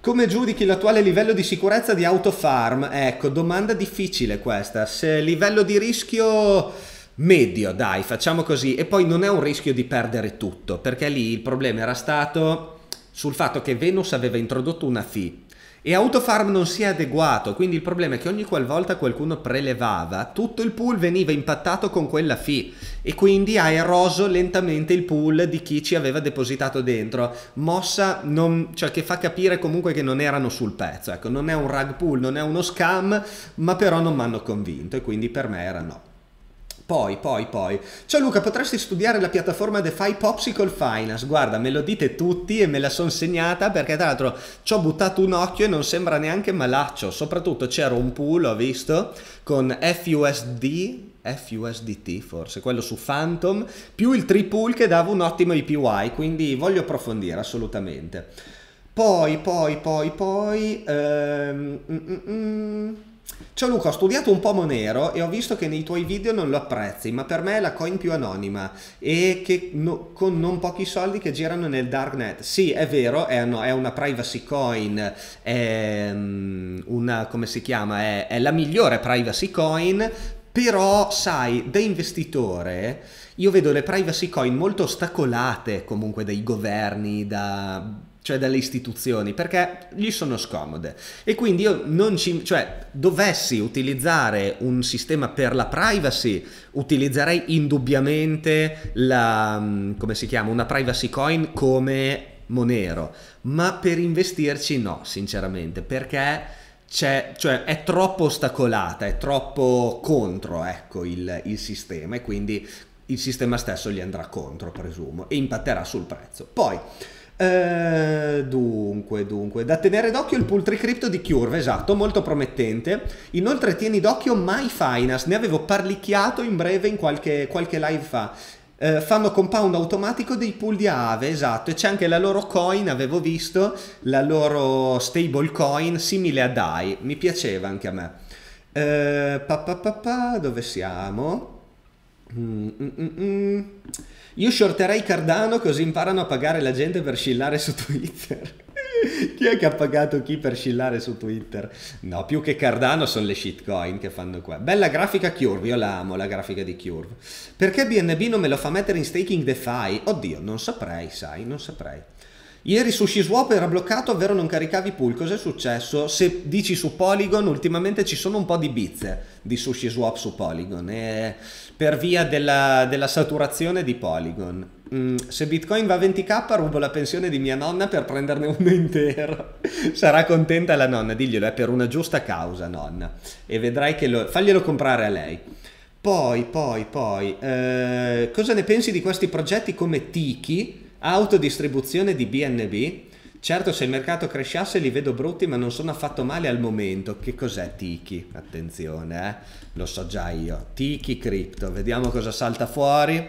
Come giudichi l'attuale livello di sicurezza di Autofarm? Ecco, domanda difficile questa. Se livello di rischio medio, dai, facciamo così. E poi non è un rischio di perdere tutto, perché lì il problema era stato sul fatto che Venus aveva introdotto una fee e Autofarm non si è adeguato, quindi il problema è che ogni qualvolta qualcuno prelevava, tutto il pool veniva impattato con quella fee e quindi ha eroso lentamente il pool di chi ci aveva depositato dentro. Mossa non, cioè che fa capire comunque che non erano sul pezzo, ecco, non è un rag pool, non è uno scam, ma però non mi hanno convinto e quindi per me era no. Poi, poi, poi. Ciao Luca, potresti studiare la piattaforma DeFi Popsicle Finance? Guarda, me lo dite tutti e me la son segnata perché tra l'altro ci ho buttato un occhio e non sembra neanche malaccio. Soprattutto c'era un pool, ho visto, con FUSD FUSDT forse, quello su Phantom, più il tripool che dava un ottimo IPY, quindi voglio approfondire assolutamente. Poi, poi, poi, poi... Ehm, mm, mm, mm. Ciao Luca, ho studiato un po' Monero e ho visto che nei tuoi video non lo apprezzi, ma per me è la coin più anonima e che no, con non pochi soldi che girano nel darknet. Sì, è vero, è, no, è una privacy coin, è mm, una, come si chiama, è, è la migliore privacy coin, però sai, da investitore io vedo le privacy coin molto ostacolate comunque dai governi, da cioè dalle istituzioni, perché gli sono scomode. E quindi io non ci, cioè, dovessi utilizzare un sistema per la privacy, utilizzerei indubbiamente la, mm, come si chiama, una privacy coin come Monero, ma per investirci no, sinceramente, perché c'è, cioè è troppo ostacolata, è troppo contro, ecco, il, il sistema e quindi il sistema stesso gli andrà contro, presumo, e impatterà sul prezzo. Poi, eh, dunque, dunque, da tenere d'occhio il Pultri Crypto di Curve, esatto, molto promettente. Inoltre tieni d'occhio My Finance, ne avevo parlicchiato in breve in qualche, qualche live fa. Eh, fanno compound automatico dei pool di Aave, esatto, e c'è anche la loro coin, avevo visto, la loro stable coin simile a DAI, mi piaceva anche a me. Eh, pa, pa, pa, dove siamo? Mm, mm, mm, mm, Io shorterei Cardano così imparano a pagare la gente per scillare su Twitter. chi è che ha pagato chi per scillare su Twitter? No, più che Cardano sono le shitcoin che fanno qua. Bella grafica Curve, io la amo la grafica di Curve. Perché BNB non me lo fa mettere in staking DeFi? Oddio, non saprei, sai, non saprei. Ieri su ShiSwap era bloccato, ovvero non caricavi pool. Cos'è successo? Se dici su Polygon, ultimamente ci sono un po' di bizze di sushi swap su Polygon eh, per via della, della, saturazione di Polygon. Mm, se Bitcoin va a 20k rubo la pensione di mia nonna per prenderne uno intero. Sarà contenta la nonna, diglielo, è per una giusta causa nonna. E vedrai che lo... faglielo comprare a lei. Poi, poi, poi, eh, cosa ne pensi di questi progetti come Tiki? Autodistribuzione di BNB. Certo, se il mercato cresciasse li vedo brutti, ma non sono affatto male al momento. Che cos'è Tiki? Attenzione, eh? lo so già io. Tiki Crypto, vediamo cosa salta fuori.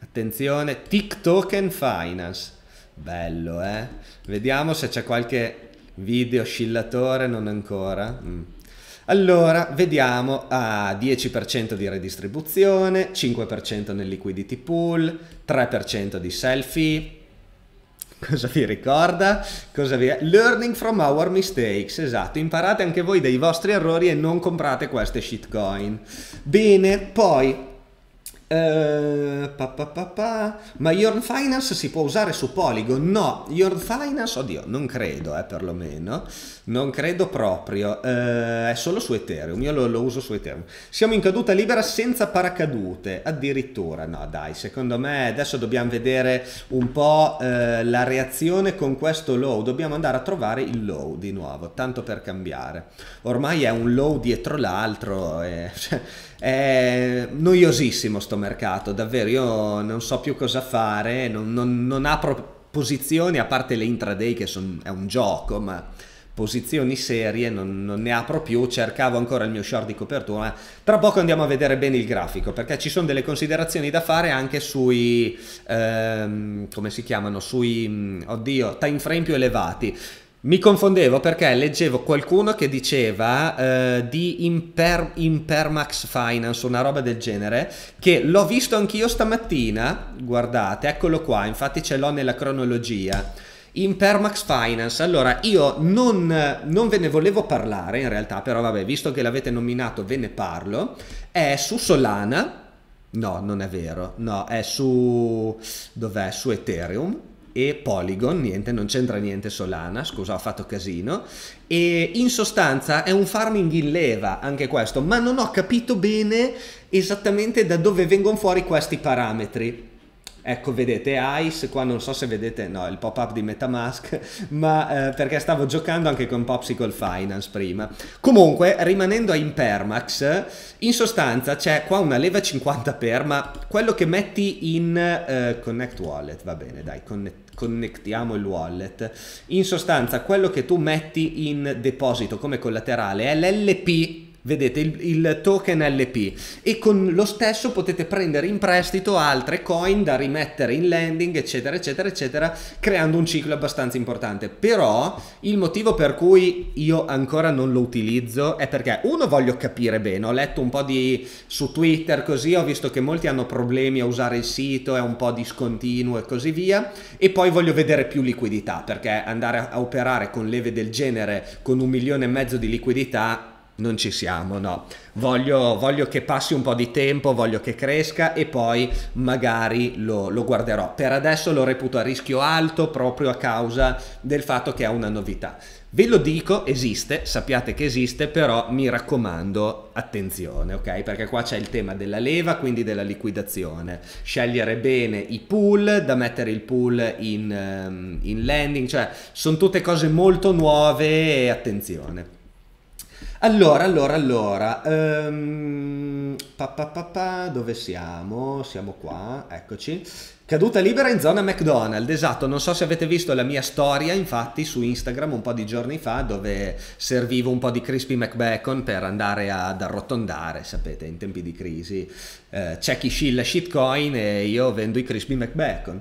Attenzione, TikTok and Finance. Bello, eh? Vediamo se c'è qualche video oscillatore, non ancora. Mm. Allora, vediamo a ah, 10% di redistribuzione, 5% nel liquidity pool, 3% di selfie. Cosa vi ricorda? Cosa vi... Learning from our mistakes, esatto, imparate anche voi dei vostri errori e non comprate queste shitcoin. Bene, poi eh, pa, pa, pa, pa, Ma Yorn Finance si può usare su Polygon? No, Yorn Finance, oddio, non credo, eh, perlomeno. Non credo proprio, eh, è solo su Ethereum, io lo, lo, uso su Ethereum. Siamo in caduta libera senza paracadute, addirittura, no dai, secondo me adesso dobbiamo vedere un po' eh, la reazione con questo low, dobbiamo andare a trovare il low di nuovo, tanto per cambiare. Ormai è un low dietro l'altro, e, eh, cioè, è noiosissimo sto mercato, davvero, io non so più cosa fare, non, non, non apro posizioni, a parte le intraday che son, è un gioco, ma posizioni serie, non, non, ne apro più, cercavo ancora il mio short di copertura. Tra poco andiamo a vedere bene il grafico, perché ci sono delle considerazioni da fare anche sui, ehm, come si chiamano, sui, mm, oddio, time frame più elevati. Mi confondevo perché leggevo qualcuno che diceva eh, di Imper- Impermax Finance, una roba del genere, che l'ho visto anch'io stamattina, guardate, eccolo qua, infatti ce l'ho nella cronologia in Permax Finance. Allora, io non, non, ve ne volevo parlare in realtà, però vabbè, visto che l'avete nominato ve ne parlo, è su Solana, no, non è vero, no, è su... dov'è? Su Ethereum e Polygon, niente, non c'entra niente Solana, scusa, ho fatto casino, e in sostanza è un farming in leva anche questo, ma non ho capito bene esattamente da dove vengono fuori questi parametri Ecco, vedete Ice, qua non so se vedete, no, il pop-up di Metamask, ma eh, perché stavo giocando anche con Popsicle Finance prima. Comunque, rimanendo a Impermax, in sostanza c'è qua una leva 50 per ma quello che metti in eh, Connect Wallet, va bene, dai, connect connettiamo il wallet. In sostanza, quello che tu metti in deposito come collaterale è l'LP vedete il, il token LP e con lo stesso potete prendere in prestito altre coin da rimettere in lending eccetera eccetera eccetera creando un ciclo abbastanza importante però il motivo per cui io ancora non lo utilizzo è perché uno voglio capire bene ho letto un po' di su Twitter così ho visto che molti hanno problemi a usare il sito è un po' discontinuo e così via e poi voglio vedere più liquidità perché andare a operare con leve del genere con un milione e mezzo di liquidità non ci siamo, no. Voglio, voglio, che passi un po' di tempo, voglio che cresca e poi magari lo, lo, guarderò. Per adesso lo reputo a rischio alto proprio a causa del fatto che è una novità. Ve lo dico, esiste, sappiate che esiste, però mi raccomando attenzione, ok? Perché qua c'è il tema della leva, quindi della liquidazione. Scegliere bene i pool, da mettere il pool in, ehm, in landing, cioè sono tutte cose molto nuove e attenzione. Allora, allora, allora, um, pa, pa, pa, dove siamo? Siamo qua, eccoci. Caduta libera in zona McDonald's, esatto, non so se avete visto la mia storia infatti su Instagram un po' di giorni fa dove servivo un po' di crispy McBacon per andare ad arrotondare, sapete, in tempi di crisi eh, c'è chi scilla shitcoin e io vendo i crispy McBacon.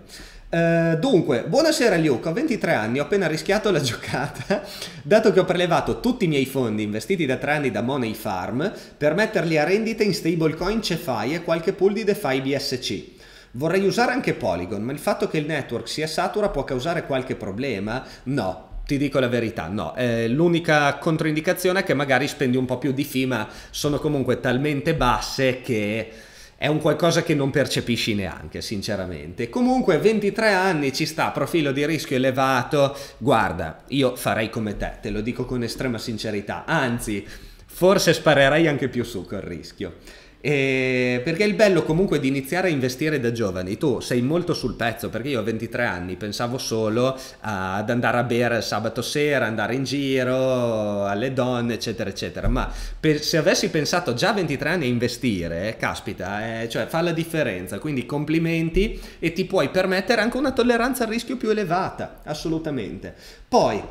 Eh, dunque, buonasera Luke, ho 23 anni, ho appena rischiato la giocata, dato che ho prelevato tutti i miei fondi investiti da tre anni da Money Farm per metterli a rendita in stablecoin CeFi e qualche pool di DeFi BSC. Vorrei usare anche Polygon, ma il fatto che il network sia satura può causare qualche problema? No, ti dico la verità, no, eh, l'unica controindicazione è che magari spendi un po' più di FI, ma sono comunque talmente basse che è un qualcosa che non percepisci neanche, sinceramente. Comunque, 23 anni ci sta, profilo di rischio elevato. Guarda, io farei come te, te lo dico con estrema sincerità. Anzi, forse sparerei anche più su col rischio. E perché il bello comunque di iniziare a investire da giovani, tu sei molto sul pezzo perché io a 23 anni pensavo solo ad andare a bere sabato sera, andare in giro, alle donne eccetera eccetera, ma per, se avessi pensato già a 23 anni a investire, caspita, eh, cioè fa la differenza, quindi complimenti e ti puoi permettere anche una tolleranza al rischio più elevata, assolutamente. Poi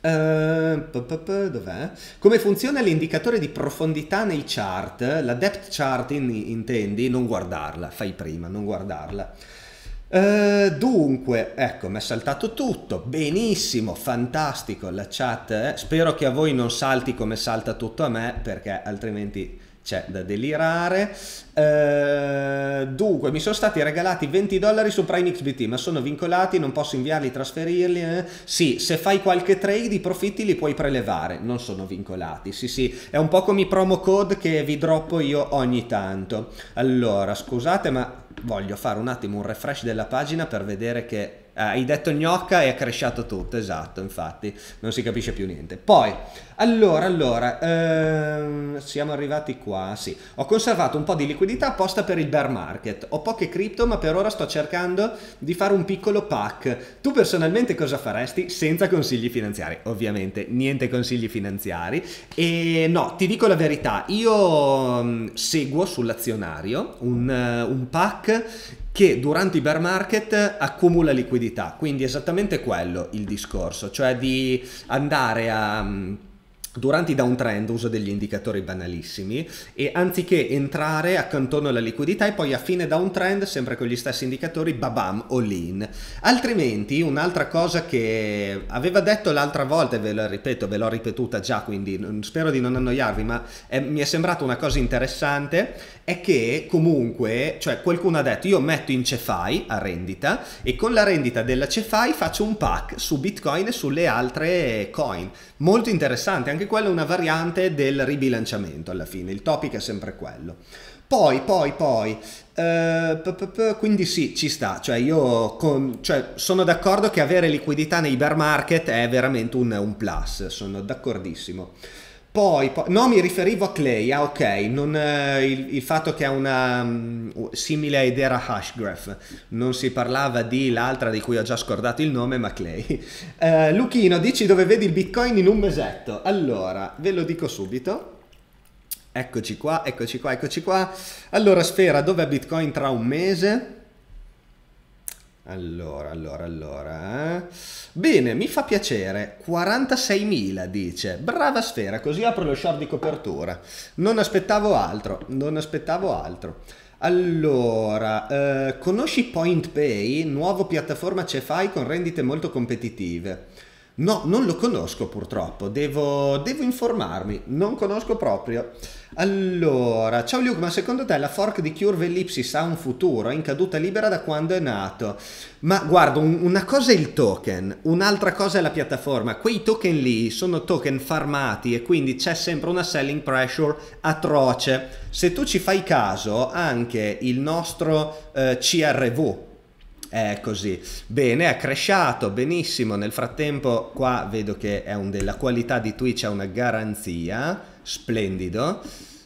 Uh, dov'è? Come funziona l'indicatore di profondità nei chart? La depth chart in, intendi? Non guardarla, fai prima, non guardarla. Uh, dunque, ecco, mi è saltato tutto, benissimo, fantastico la chat, eh. spero che a voi non salti come salta tutto a me perché altrimenti c'è da delirare. Eh, dunque, mi sono stati regalati 20 dollari su Prime XBT, ma sono vincolati, non posso inviarli, trasferirli. Eh. Sì, se fai qualche trade i profitti li puoi prelevare, non sono vincolati. Sì, sì, è un po' come i promo code che vi droppo io ogni tanto. Allora, scusate, ma voglio fare un attimo un refresh della pagina per vedere che eh, hai detto gnocca e ha cresciato tutto, esatto, infatti, non si capisce più niente. Poi, allora, allora, ehm, siamo arrivati qua, sì. Ho conservato un po' di liquidità apposta per il bear market. Ho poche cripto, ma per ora sto cercando di fare un piccolo pack. Tu personalmente cosa faresti senza consigli finanziari? Ovviamente, niente consigli finanziari. E no, ti dico la verità, io mm, seguo sull'azionario un, eh, un pack che durante i bear market accumula liquidità, quindi esattamente quello il discorso, cioè di andare a mm, Durante i downtrend uso degli indicatori banalissimi e anziché entrare accantono la liquidità e poi a fine downtrend sempre con gli stessi indicatori babam all in. Altrimenti un'altra cosa che aveva detto l'altra volta e ve la ripeto, ve l'ho ripetuta già quindi spero di non annoiarvi ma è, eh, mi è sembrata una cosa interessante è che comunque cioè qualcuno ha detto io metto in Cefai a rendita e con la rendita della Cefai faccio un pack su Bitcoin e sulle altre coin. Molto interessante anche quella è una variante del ribilanciamento alla fine, il topic è sempre quello. Poi, poi, poi, eh, quindi sì, ci sta, cioè io con, cioè sono d'accordo che avere liquidità nei bear market è veramente un, un plus, sono d'accordissimo. Poi, poi, no, mi riferivo a Clay, ah ok, non, eh, il, il, fatto che ha una um, simile idea Edera Hashgraph, non si parlava di l'altra di cui ho già scordato il nome, ma Clay. Eh, Luchino, dici dove vedi il bitcoin in un mesetto? Allora, ve lo dico subito. Eccoci qua, eccoci qua, eccoci qua. Allora, Sfera, dove è bitcoin tra un mese? Allora, allora, allora. Eh? Bene, mi fa piacere. 46.000 dice. Brava sfera, così apro lo short di copertura. Non aspettavo altro, non aspettavo altro. Allora, eh, conosci Pay, nuovo piattaforma CeFi con rendite molto competitive. No, non lo conosco purtroppo, devo, devo informarmi, non conosco proprio. Allora, ciao Luke, ma secondo te la fork di Curve Ellipsis ha un futuro? È in caduta libera da quando è nato? Ma guarda, un, una cosa è il token, un'altra cosa è la piattaforma. Quei token lì sono token farmati e quindi c'è sempre una selling pressure atroce. Se tu ci fai caso, anche il nostro eh, CRV è così. Bene, è cresciato benissimo. Nel frattempo, qua vedo che è un della qualità di Twitch, è una garanzia. Splendido.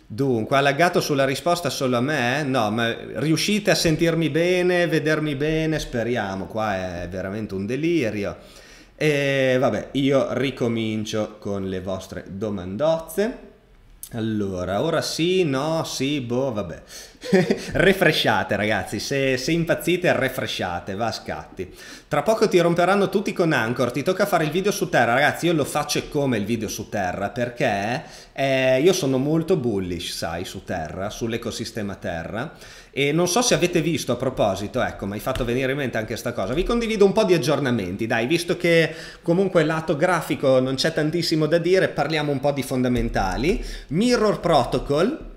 Dunque, ha laggato sulla risposta solo a me? No, ma riuscite a sentirmi bene, vedermi bene? Speriamo, qua è veramente un delirio. E vabbè, io ricomincio con le vostre domandozze. Allora, ora sì, no, sì, boh, vabbè. refresciate ragazzi, se, se, impazzite refresciate, va a scatti. Tra poco ti romperanno tutti con Anchor, ti tocca fare il video su terra, ragazzi io lo faccio come il video su terra perché eh, io sono molto bullish, sai, su terra, sull'ecosistema terra e non so se avete visto a proposito, ecco, mi hai fatto venire in mente anche questa cosa, vi condivido un po' di aggiornamenti, dai, visto che comunque lato grafico non c'è tantissimo da dire, parliamo un po' di fondamentali. Mirror Protocol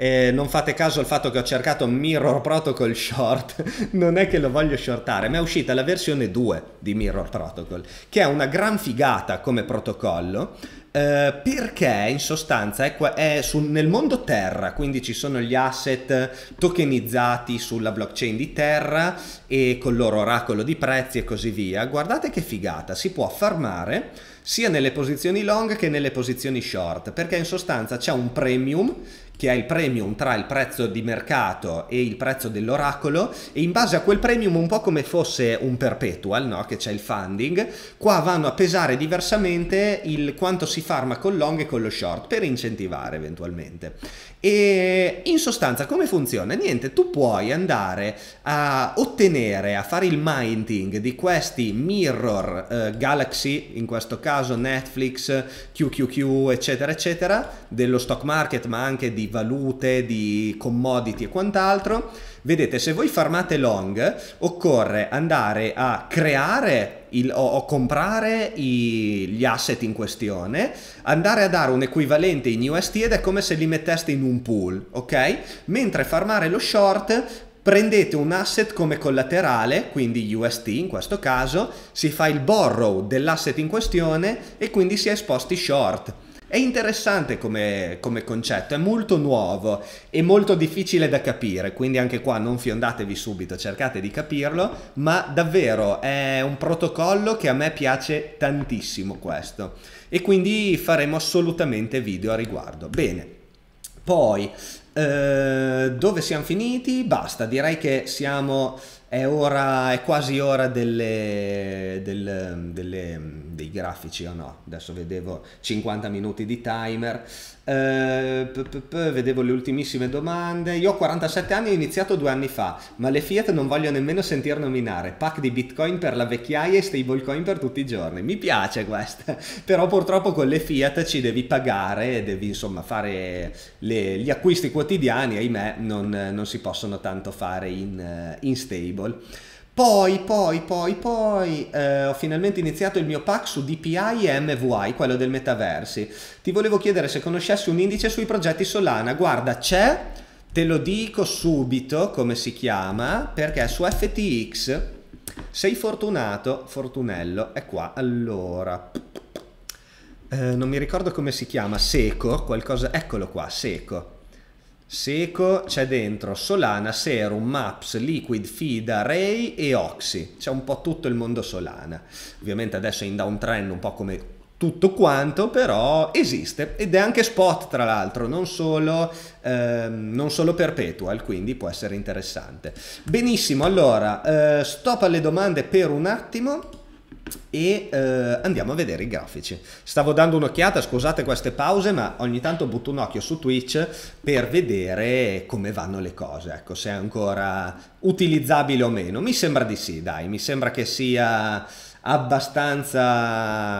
eh, non fate caso al fatto che ho cercato Mirror Protocol Short, non è che lo voglio shortare, ma è uscita la versione 2 di Mirror Protocol, che è una gran figata come protocollo, eh, perché in sostanza è, è su, nel mondo Terra, quindi ci sono gli asset tokenizzati sulla blockchain di Terra e col loro oracolo di prezzi e così via. Guardate che figata, si può farmare sia nelle posizioni long che nelle posizioni short, perché in sostanza c'è un premium che ha il premium tra il prezzo di mercato e il prezzo dell'oracolo e in base a quel premium un po' come fosse un perpetual, no? che c'è il funding, qua vanno a pesare diversamente il quanto si farma con long e con lo short per incentivare eventualmente. E in sostanza come funziona? Niente, tu puoi andare a ottenere, a fare il minting di questi mirror eh, Galaxy, in questo caso Netflix, QQQ, eccetera, eccetera, dello stock market, ma anche di valute, di commodity e quant'altro Vedete, se voi farmate long, occorre andare a creare il, o, o, comprare i, gli asset in questione, andare a dare un equivalente in UST ed è come se li metteste in un pool, ok? Mentre farmare lo short prendete un asset come collaterale, quindi UST in questo caso, si fa il borrow dell'asset in questione e quindi si è esposti short. È interessante come, come, concetto, è molto nuovo e molto difficile da capire, quindi anche qua non fiondatevi subito, cercate di capirlo, ma davvero è un protocollo che a me piace tantissimo questo e quindi faremo assolutamente video a riguardo. Bene, poi eh, dove siamo finiti? Basta, direi che siamo, è, ora, è quasi ora delle, delle, delle dei grafici o no, adesso vedevo 50 minuti di timer, eh, p -p -p vedevo le ultimissime domande, io ho 47 anni ho iniziato due anni fa, ma le Fiat non voglio nemmeno sentir nominare, pack di bitcoin per la vecchiaia e stablecoin per tutti i giorni, mi piace questa, però purtroppo con le Fiat ci devi pagare, devi insomma fare le, gli acquisti quotidiani, ahimè non, non, si possono tanto fare in, eh, in stable. Poi, poi, poi, poi eh, ho finalmente iniziato il mio pack su DPI e MVI, quello del metaversi. Ti volevo chiedere se conoscessi un indice sui progetti Solana. Guarda, c'è, te lo dico subito come si chiama, perché su FTX sei fortunato, fortunello, è qua. Allora, eh, non mi ricordo come si chiama, Seco, qualcosa, eccolo qua, Seco Seco c'è dentro Solana, Serum, Maps, Liquid, FIDA, Ray e Oxy. C'è un po' tutto il mondo Solana. Ovviamente adesso è in downtrend un po' come tutto quanto, però esiste ed è anche spot tra l'altro, non solo, ehm, non solo perpetual, quindi può essere interessante. Benissimo, allora eh, stop alle domande per un attimo e eh, andiamo a vedere i grafici. Stavo dando un'occhiata, scusate queste pause, ma ogni tanto butto un occhio su Twitch per vedere come vanno le cose, ecco, se è ancora utilizzabile o meno. Mi sembra di sì, dai, mi sembra che sia abbastanza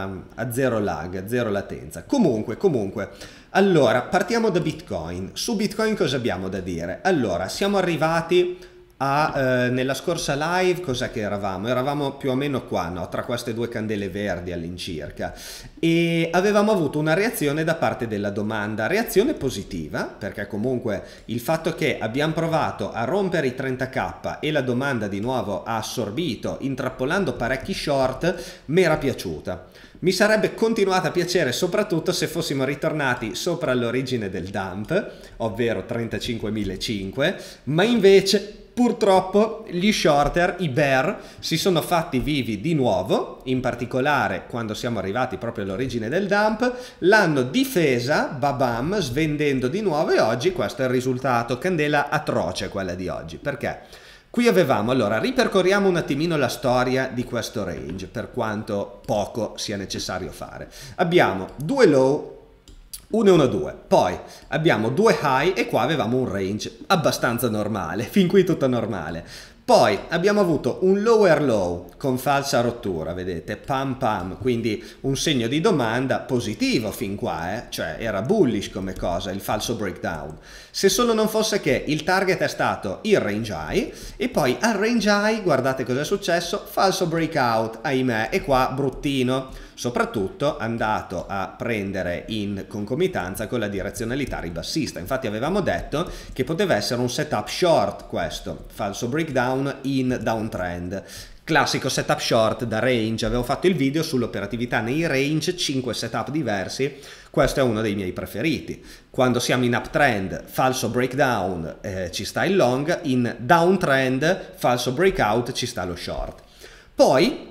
a zero lag, a zero latenza. Comunque, comunque, allora partiamo da Bitcoin. Su Bitcoin cosa abbiamo da dire? Allora, siamo arrivati a, eh, nella scorsa live cos'è che eravamo? Eravamo più o meno qua, no? tra queste due candele verdi all'incirca e avevamo avuto una reazione da parte della domanda, reazione positiva perché comunque il fatto che abbiamo provato a rompere i 30k e la domanda di nuovo ha assorbito intrappolando parecchi short mi era piaciuta. Mi sarebbe continuata a piacere soprattutto se fossimo ritornati sopra l'origine del dump, ovvero 35.005, ma invece Purtroppo gli shorter, i bear, si sono fatti vivi di nuovo, in particolare quando siamo arrivati proprio all'origine del dump, l'hanno difesa, babam, svendendo di nuovo e oggi questo è il risultato, candela atroce quella di oggi. Perché? Qui avevamo, allora, ripercorriamo un attimino la storia di questo range, per quanto poco sia necessario fare. Abbiamo due low 1 e 1 2. Poi abbiamo due high e qua avevamo un range abbastanza normale, fin qui tutto normale. Poi abbiamo avuto un lower low con falsa rottura, vedete, pam pam, quindi un segno di domanda positivo fin qua, eh? cioè era bullish come cosa il falso breakdown. Se solo non fosse che il target è stato il range high e poi al range high, guardate cosa è successo, falso breakout, ahimè, e qua bruttino soprattutto andato a prendere in concomitanza con la direzionalità ribassista. Infatti avevamo detto che poteva essere un setup short questo, falso breakdown in downtrend, classico setup short da range, avevo fatto il video sull'operatività nei range, 5 setup diversi, questo è uno dei miei preferiti. Quando siamo in uptrend, falso breakdown, eh, ci sta il long, in downtrend, falso breakout, ci sta lo short. Poi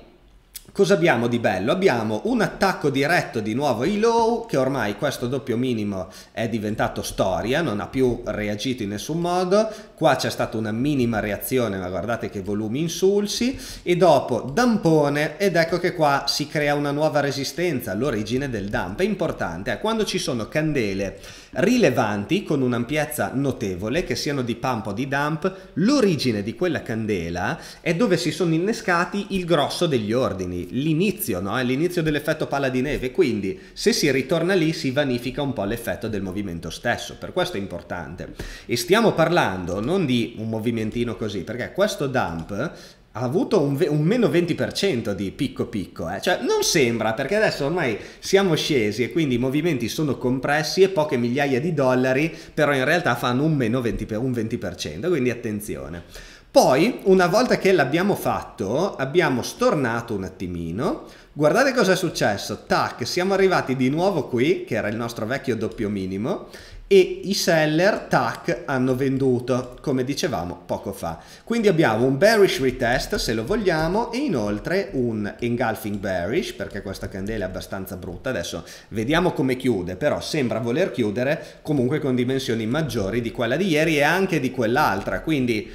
Cosa abbiamo di bello? Abbiamo un attacco diretto di nuovo ai low, che ormai questo doppio minimo è diventato storia, non ha più reagito in nessun modo. Qua c'è stata una minima reazione, ma guardate che volumi insulsi. E dopo dampone, ed ecco che qua si crea una nuova resistenza, l'origine del dump. È importante, eh? quando ci sono candele rilevanti, con un'ampiezza notevole, che siano di pump o di dump, l'origine di quella candela è dove si sono innescati il grosso degli ordini l'inizio, no? l'inizio dell'effetto palla di neve, quindi se si ritorna lì si vanifica un po' l'effetto del movimento stesso, per questo è importante. E stiamo parlando non di un movimentino così, perché questo dump ha avuto un, un, meno 20% di picco picco, eh? cioè non sembra perché adesso ormai siamo scesi e quindi i movimenti sono compressi e poche migliaia di dollari, però in realtà fanno un meno 20, un 20% quindi attenzione. Poi, una volta che l'abbiamo fatto, abbiamo stornato un attimino, guardate cosa è successo, tac, siamo arrivati di nuovo qui, che era il nostro vecchio doppio minimo, e i seller, tac, hanno venduto, come dicevamo poco fa. Quindi abbiamo un bearish retest, se lo vogliamo, e inoltre un engulfing bearish, perché questa candela è abbastanza brutta. Adesso vediamo come chiude, però sembra voler chiudere comunque con dimensioni maggiori di quella di ieri e anche di quell'altra, quindi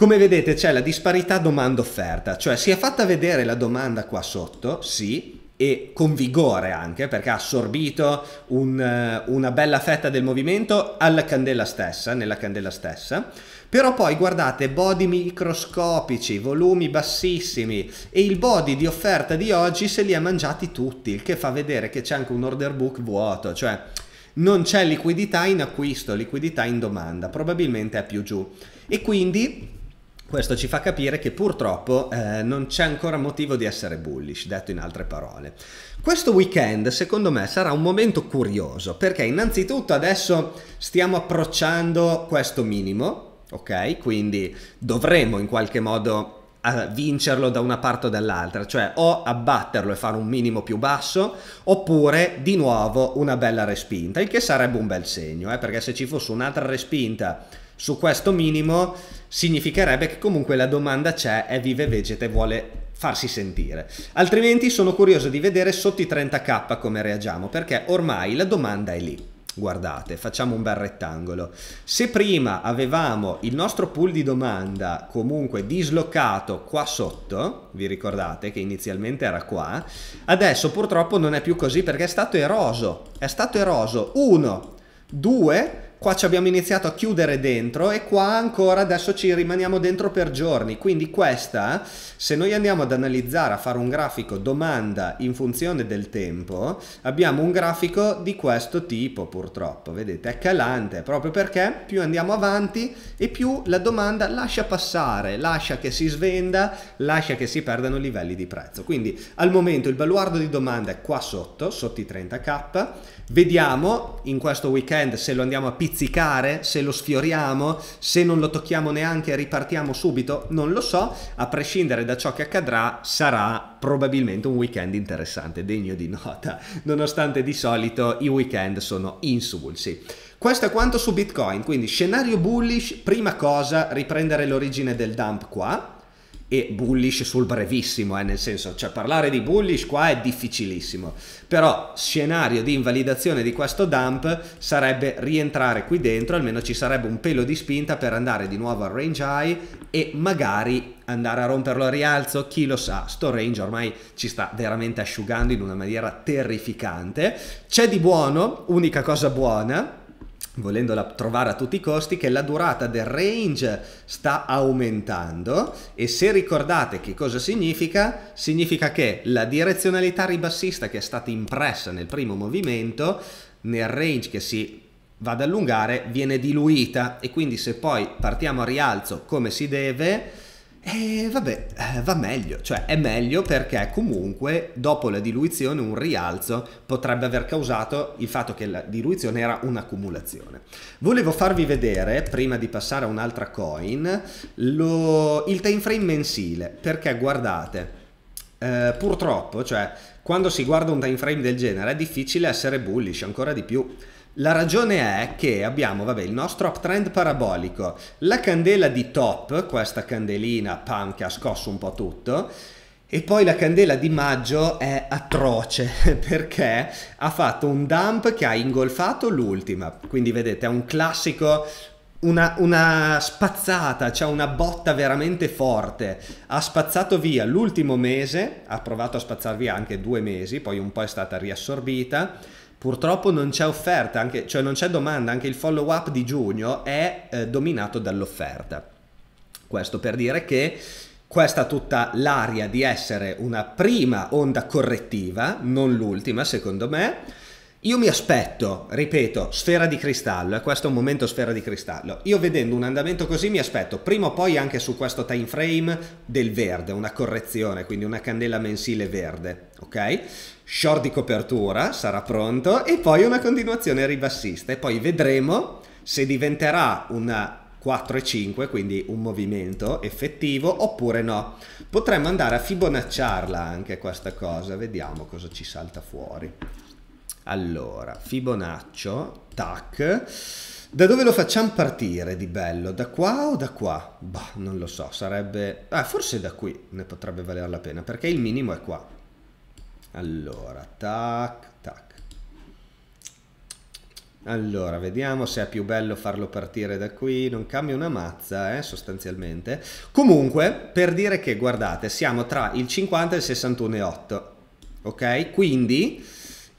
come vedete c'è la disparità domanda-offerta, cioè si è fatta vedere la domanda qua sotto, sì, e con vigore anche perché ha assorbito un, eh, una bella fetta del movimento alla candela stessa, nella candela stessa. Però poi guardate body microscopici, volumi bassissimi e il body di offerta di oggi se li ha mangiati tutti, il che fa vedere che c'è anche un order book vuoto, cioè non c'è liquidità in acquisto, liquidità in domanda, probabilmente è più giù. E quindi questo ci fa capire che purtroppo eh, non c'è ancora motivo di essere bullish, detto in altre parole. Questo weekend secondo me sarà un momento curioso perché innanzitutto adesso stiamo approcciando questo minimo, ok? Quindi dovremo in qualche modo eh, vincerlo da una parte o dall'altra, cioè o abbatterlo e fare un minimo più basso, oppure di nuovo una bella respinta, il che sarebbe un bel segno, eh? perché se ci fosse un'altra respinta su questo minimo significherebbe che comunque la domanda c'è e Vive vegeta e vuole farsi sentire. Altrimenti sono curioso di vedere sotto i 30k come reagiamo, perché ormai la domanda è lì. Guardate, facciamo un bel rettangolo. Se prima avevamo il nostro pool di domanda comunque dislocato qua sotto, vi ricordate che inizialmente era qua, adesso purtroppo non è più così perché è stato eroso. È stato eroso 1, 2, qua ci abbiamo iniziato a chiudere dentro e qua ancora adesso ci rimaniamo dentro per giorni. Quindi questa, se noi andiamo ad analizzare, a fare un grafico domanda in funzione del tempo, abbiamo un grafico di questo tipo purtroppo, vedete, è calante, proprio perché più andiamo avanti e più la domanda lascia passare, lascia che si svenda, lascia che si perdano livelli di prezzo. Quindi al momento il baluardo di domanda è qua sotto, sotto i 30k, Vediamo in questo weekend se lo andiamo a pizzicare, se lo sfioriamo, se non lo tocchiamo neanche e ripartiamo subito, non lo so, a prescindere da ciò che accadrà sarà probabilmente un weekend interessante, degno di nota, nonostante di solito i weekend sono insulsi. Questo è quanto su Bitcoin, quindi scenario bullish, prima cosa riprendere l'origine del dump qua, e bullish sul brevissimo, eh, nel senso, cioè parlare di bullish qua è difficilissimo, però scenario di invalidazione di questo dump sarebbe rientrare qui dentro, almeno ci sarebbe un pelo di spinta per andare di nuovo al range high e magari andare a romperlo a rialzo, chi lo sa, sto range ormai ci sta veramente asciugando in una maniera terrificante. C'è di buono, unica cosa buona, volendola trovare a tutti i costi, che la durata del range sta aumentando e se ricordate che cosa significa, significa che la direzionalità ribassista che è stata impressa nel primo movimento, nel range che si va ad allungare, viene diluita e quindi se poi partiamo a rialzo come si deve, e vabbè, eh, va meglio, cioè è meglio perché comunque dopo la diluizione un rialzo potrebbe aver causato il fatto che la diluizione era un'accumulazione. Volevo farvi vedere, prima di passare a un'altra coin, lo, il time frame mensile, perché guardate, eh, purtroppo, cioè quando si guarda un time frame del genere è difficile essere bullish ancora di più la ragione è che abbiamo vabbè, il nostro uptrend parabolico, la candela di top, questa candelina pam che ha scosso un po' tutto, e poi la candela di maggio è atroce perché ha fatto un dump che ha ingolfato l'ultima, quindi vedete è un classico una, una, spazzata, cioè una botta veramente forte. Ha spazzato via l'ultimo mese, ha provato a spazzar via anche due mesi, poi un po' è stata riassorbita purtroppo non c'è offerta, anche, cioè non c'è domanda, anche il follow up di giugno è eh, dominato dall'offerta. Questo per dire che questa tutta l'aria di essere una prima onda correttiva, non l'ultima secondo me, io mi aspetto, ripeto, sfera di cristallo, e questo è un momento sfera di cristallo. Io vedendo un andamento così mi aspetto prima o poi anche su questo time frame del verde, una correzione, quindi una candela mensile verde, ok? Short di copertura sarà pronto e poi una continuazione ribassista e poi vedremo se diventerà una 4 e 5, quindi un movimento effettivo oppure no. Potremmo andare a fibonacciarla anche questa cosa, vediamo cosa ci salta fuori. Allora, Fibonaccio, tac. Da dove lo facciamo partire di bello? Da qua o da qua? Bah, non lo so, sarebbe... Ah, forse da qui ne potrebbe valer la pena, perché il minimo è qua. Allora, tac, tac. Allora, vediamo se è più bello farlo partire da qui. Non cambia una mazza, eh, sostanzialmente. Comunque, per dire che, guardate, siamo tra il 50 e il 61,8. Ok? Quindi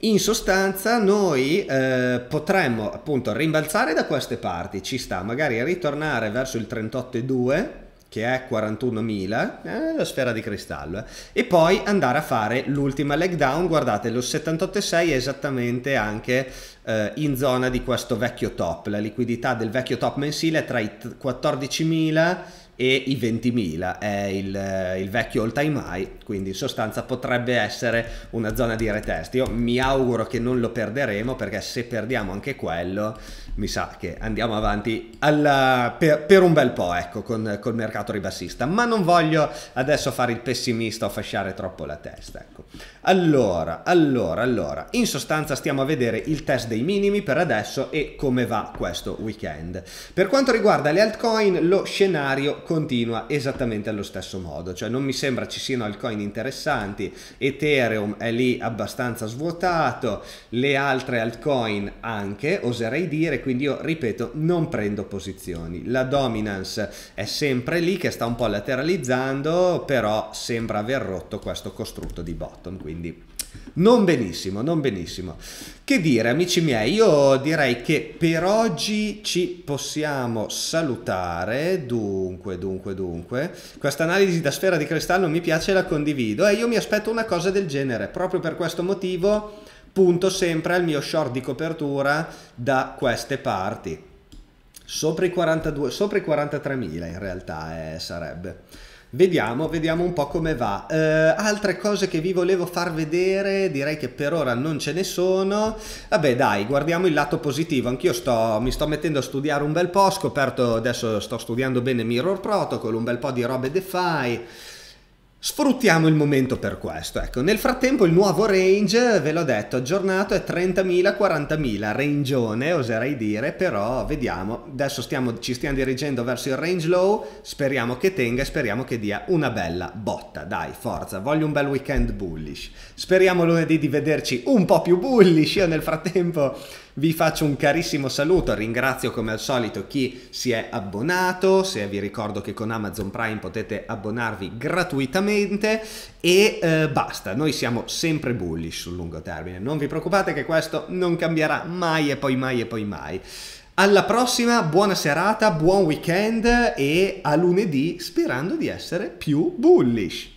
in sostanza noi eh, potremmo appunto rimbalzare da queste parti, ci sta magari ritornare verso il 38,2 che è 41.000, eh, la sfera di cristallo, eh. e poi andare a fare l'ultima leg down, guardate lo 78,6 è esattamente anche eh, in zona di questo vecchio top, la liquidità del vecchio top mensile è tra i 14.000 e i 20.000 è il, eh, il vecchio all time high, quindi in sostanza potrebbe essere una zona di retest. Io mi auguro che non lo perderemo perché se perdiamo anche quello mi sa che andiamo avanti alla, per, per, un bel po' ecco, con, col mercato ribassista, ma non voglio adesso fare il pessimista o fasciare troppo la testa. Ecco. Allora, allora, allora, in sostanza stiamo a vedere il test dei minimi per adesso e come va questo weekend. Per quanto riguarda le altcoin, lo scenario continua esattamente allo stesso modo, cioè non mi sembra ci siano altcoin interessanti, Ethereum è lì abbastanza svuotato, le altre altcoin anche, oserei dire quindi io ripeto non prendo posizioni. La dominance è sempre lì che sta un po' lateralizzando, però sembra aver rotto questo costrutto di bottom, quindi non benissimo, non benissimo. Che dire amici miei, io direi che per oggi ci possiamo salutare, dunque, dunque, dunque, questa analisi da sfera di cristallo mi piace la condivido e io mi aspetto una cosa del genere, proprio per questo motivo punto sempre al mio short di copertura da queste parti sopra i 42 sopra i 43.000 in realtà eh, sarebbe vediamo vediamo un po' come va eh, altre cose che vi volevo far vedere direi che per ora non ce ne sono vabbè dai guardiamo il lato positivo anch'io sto, mi sto mettendo a studiare un bel po' scoperto adesso sto studiando bene Mirror Protocol un bel po' di robe DeFi Sfruttiamo il momento per questo. Ecco, nel frattempo il nuovo range, ve l'ho detto, aggiornato è 30.000-40.000, rangeone oserei dire, però vediamo, adesso stiamo, ci stiamo dirigendo verso il range low, speriamo che tenga, e speriamo che dia una bella botta, dai, forza, voglio un bel weekend bullish. Speriamo lunedì di vederci un po' più bullish, io nel frattempo vi faccio un carissimo saluto, ringrazio come al solito chi si è abbonato, se vi ricordo che con Amazon Prime potete abbonarvi gratuitamente e eh, basta, noi siamo sempre bullish sul lungo termine, non vi preoccupate che questo non cambierà mai e poi mai e poi mai. Alla prossima, buona serata, buon weekend e a lunedì sperando di essere più bullish.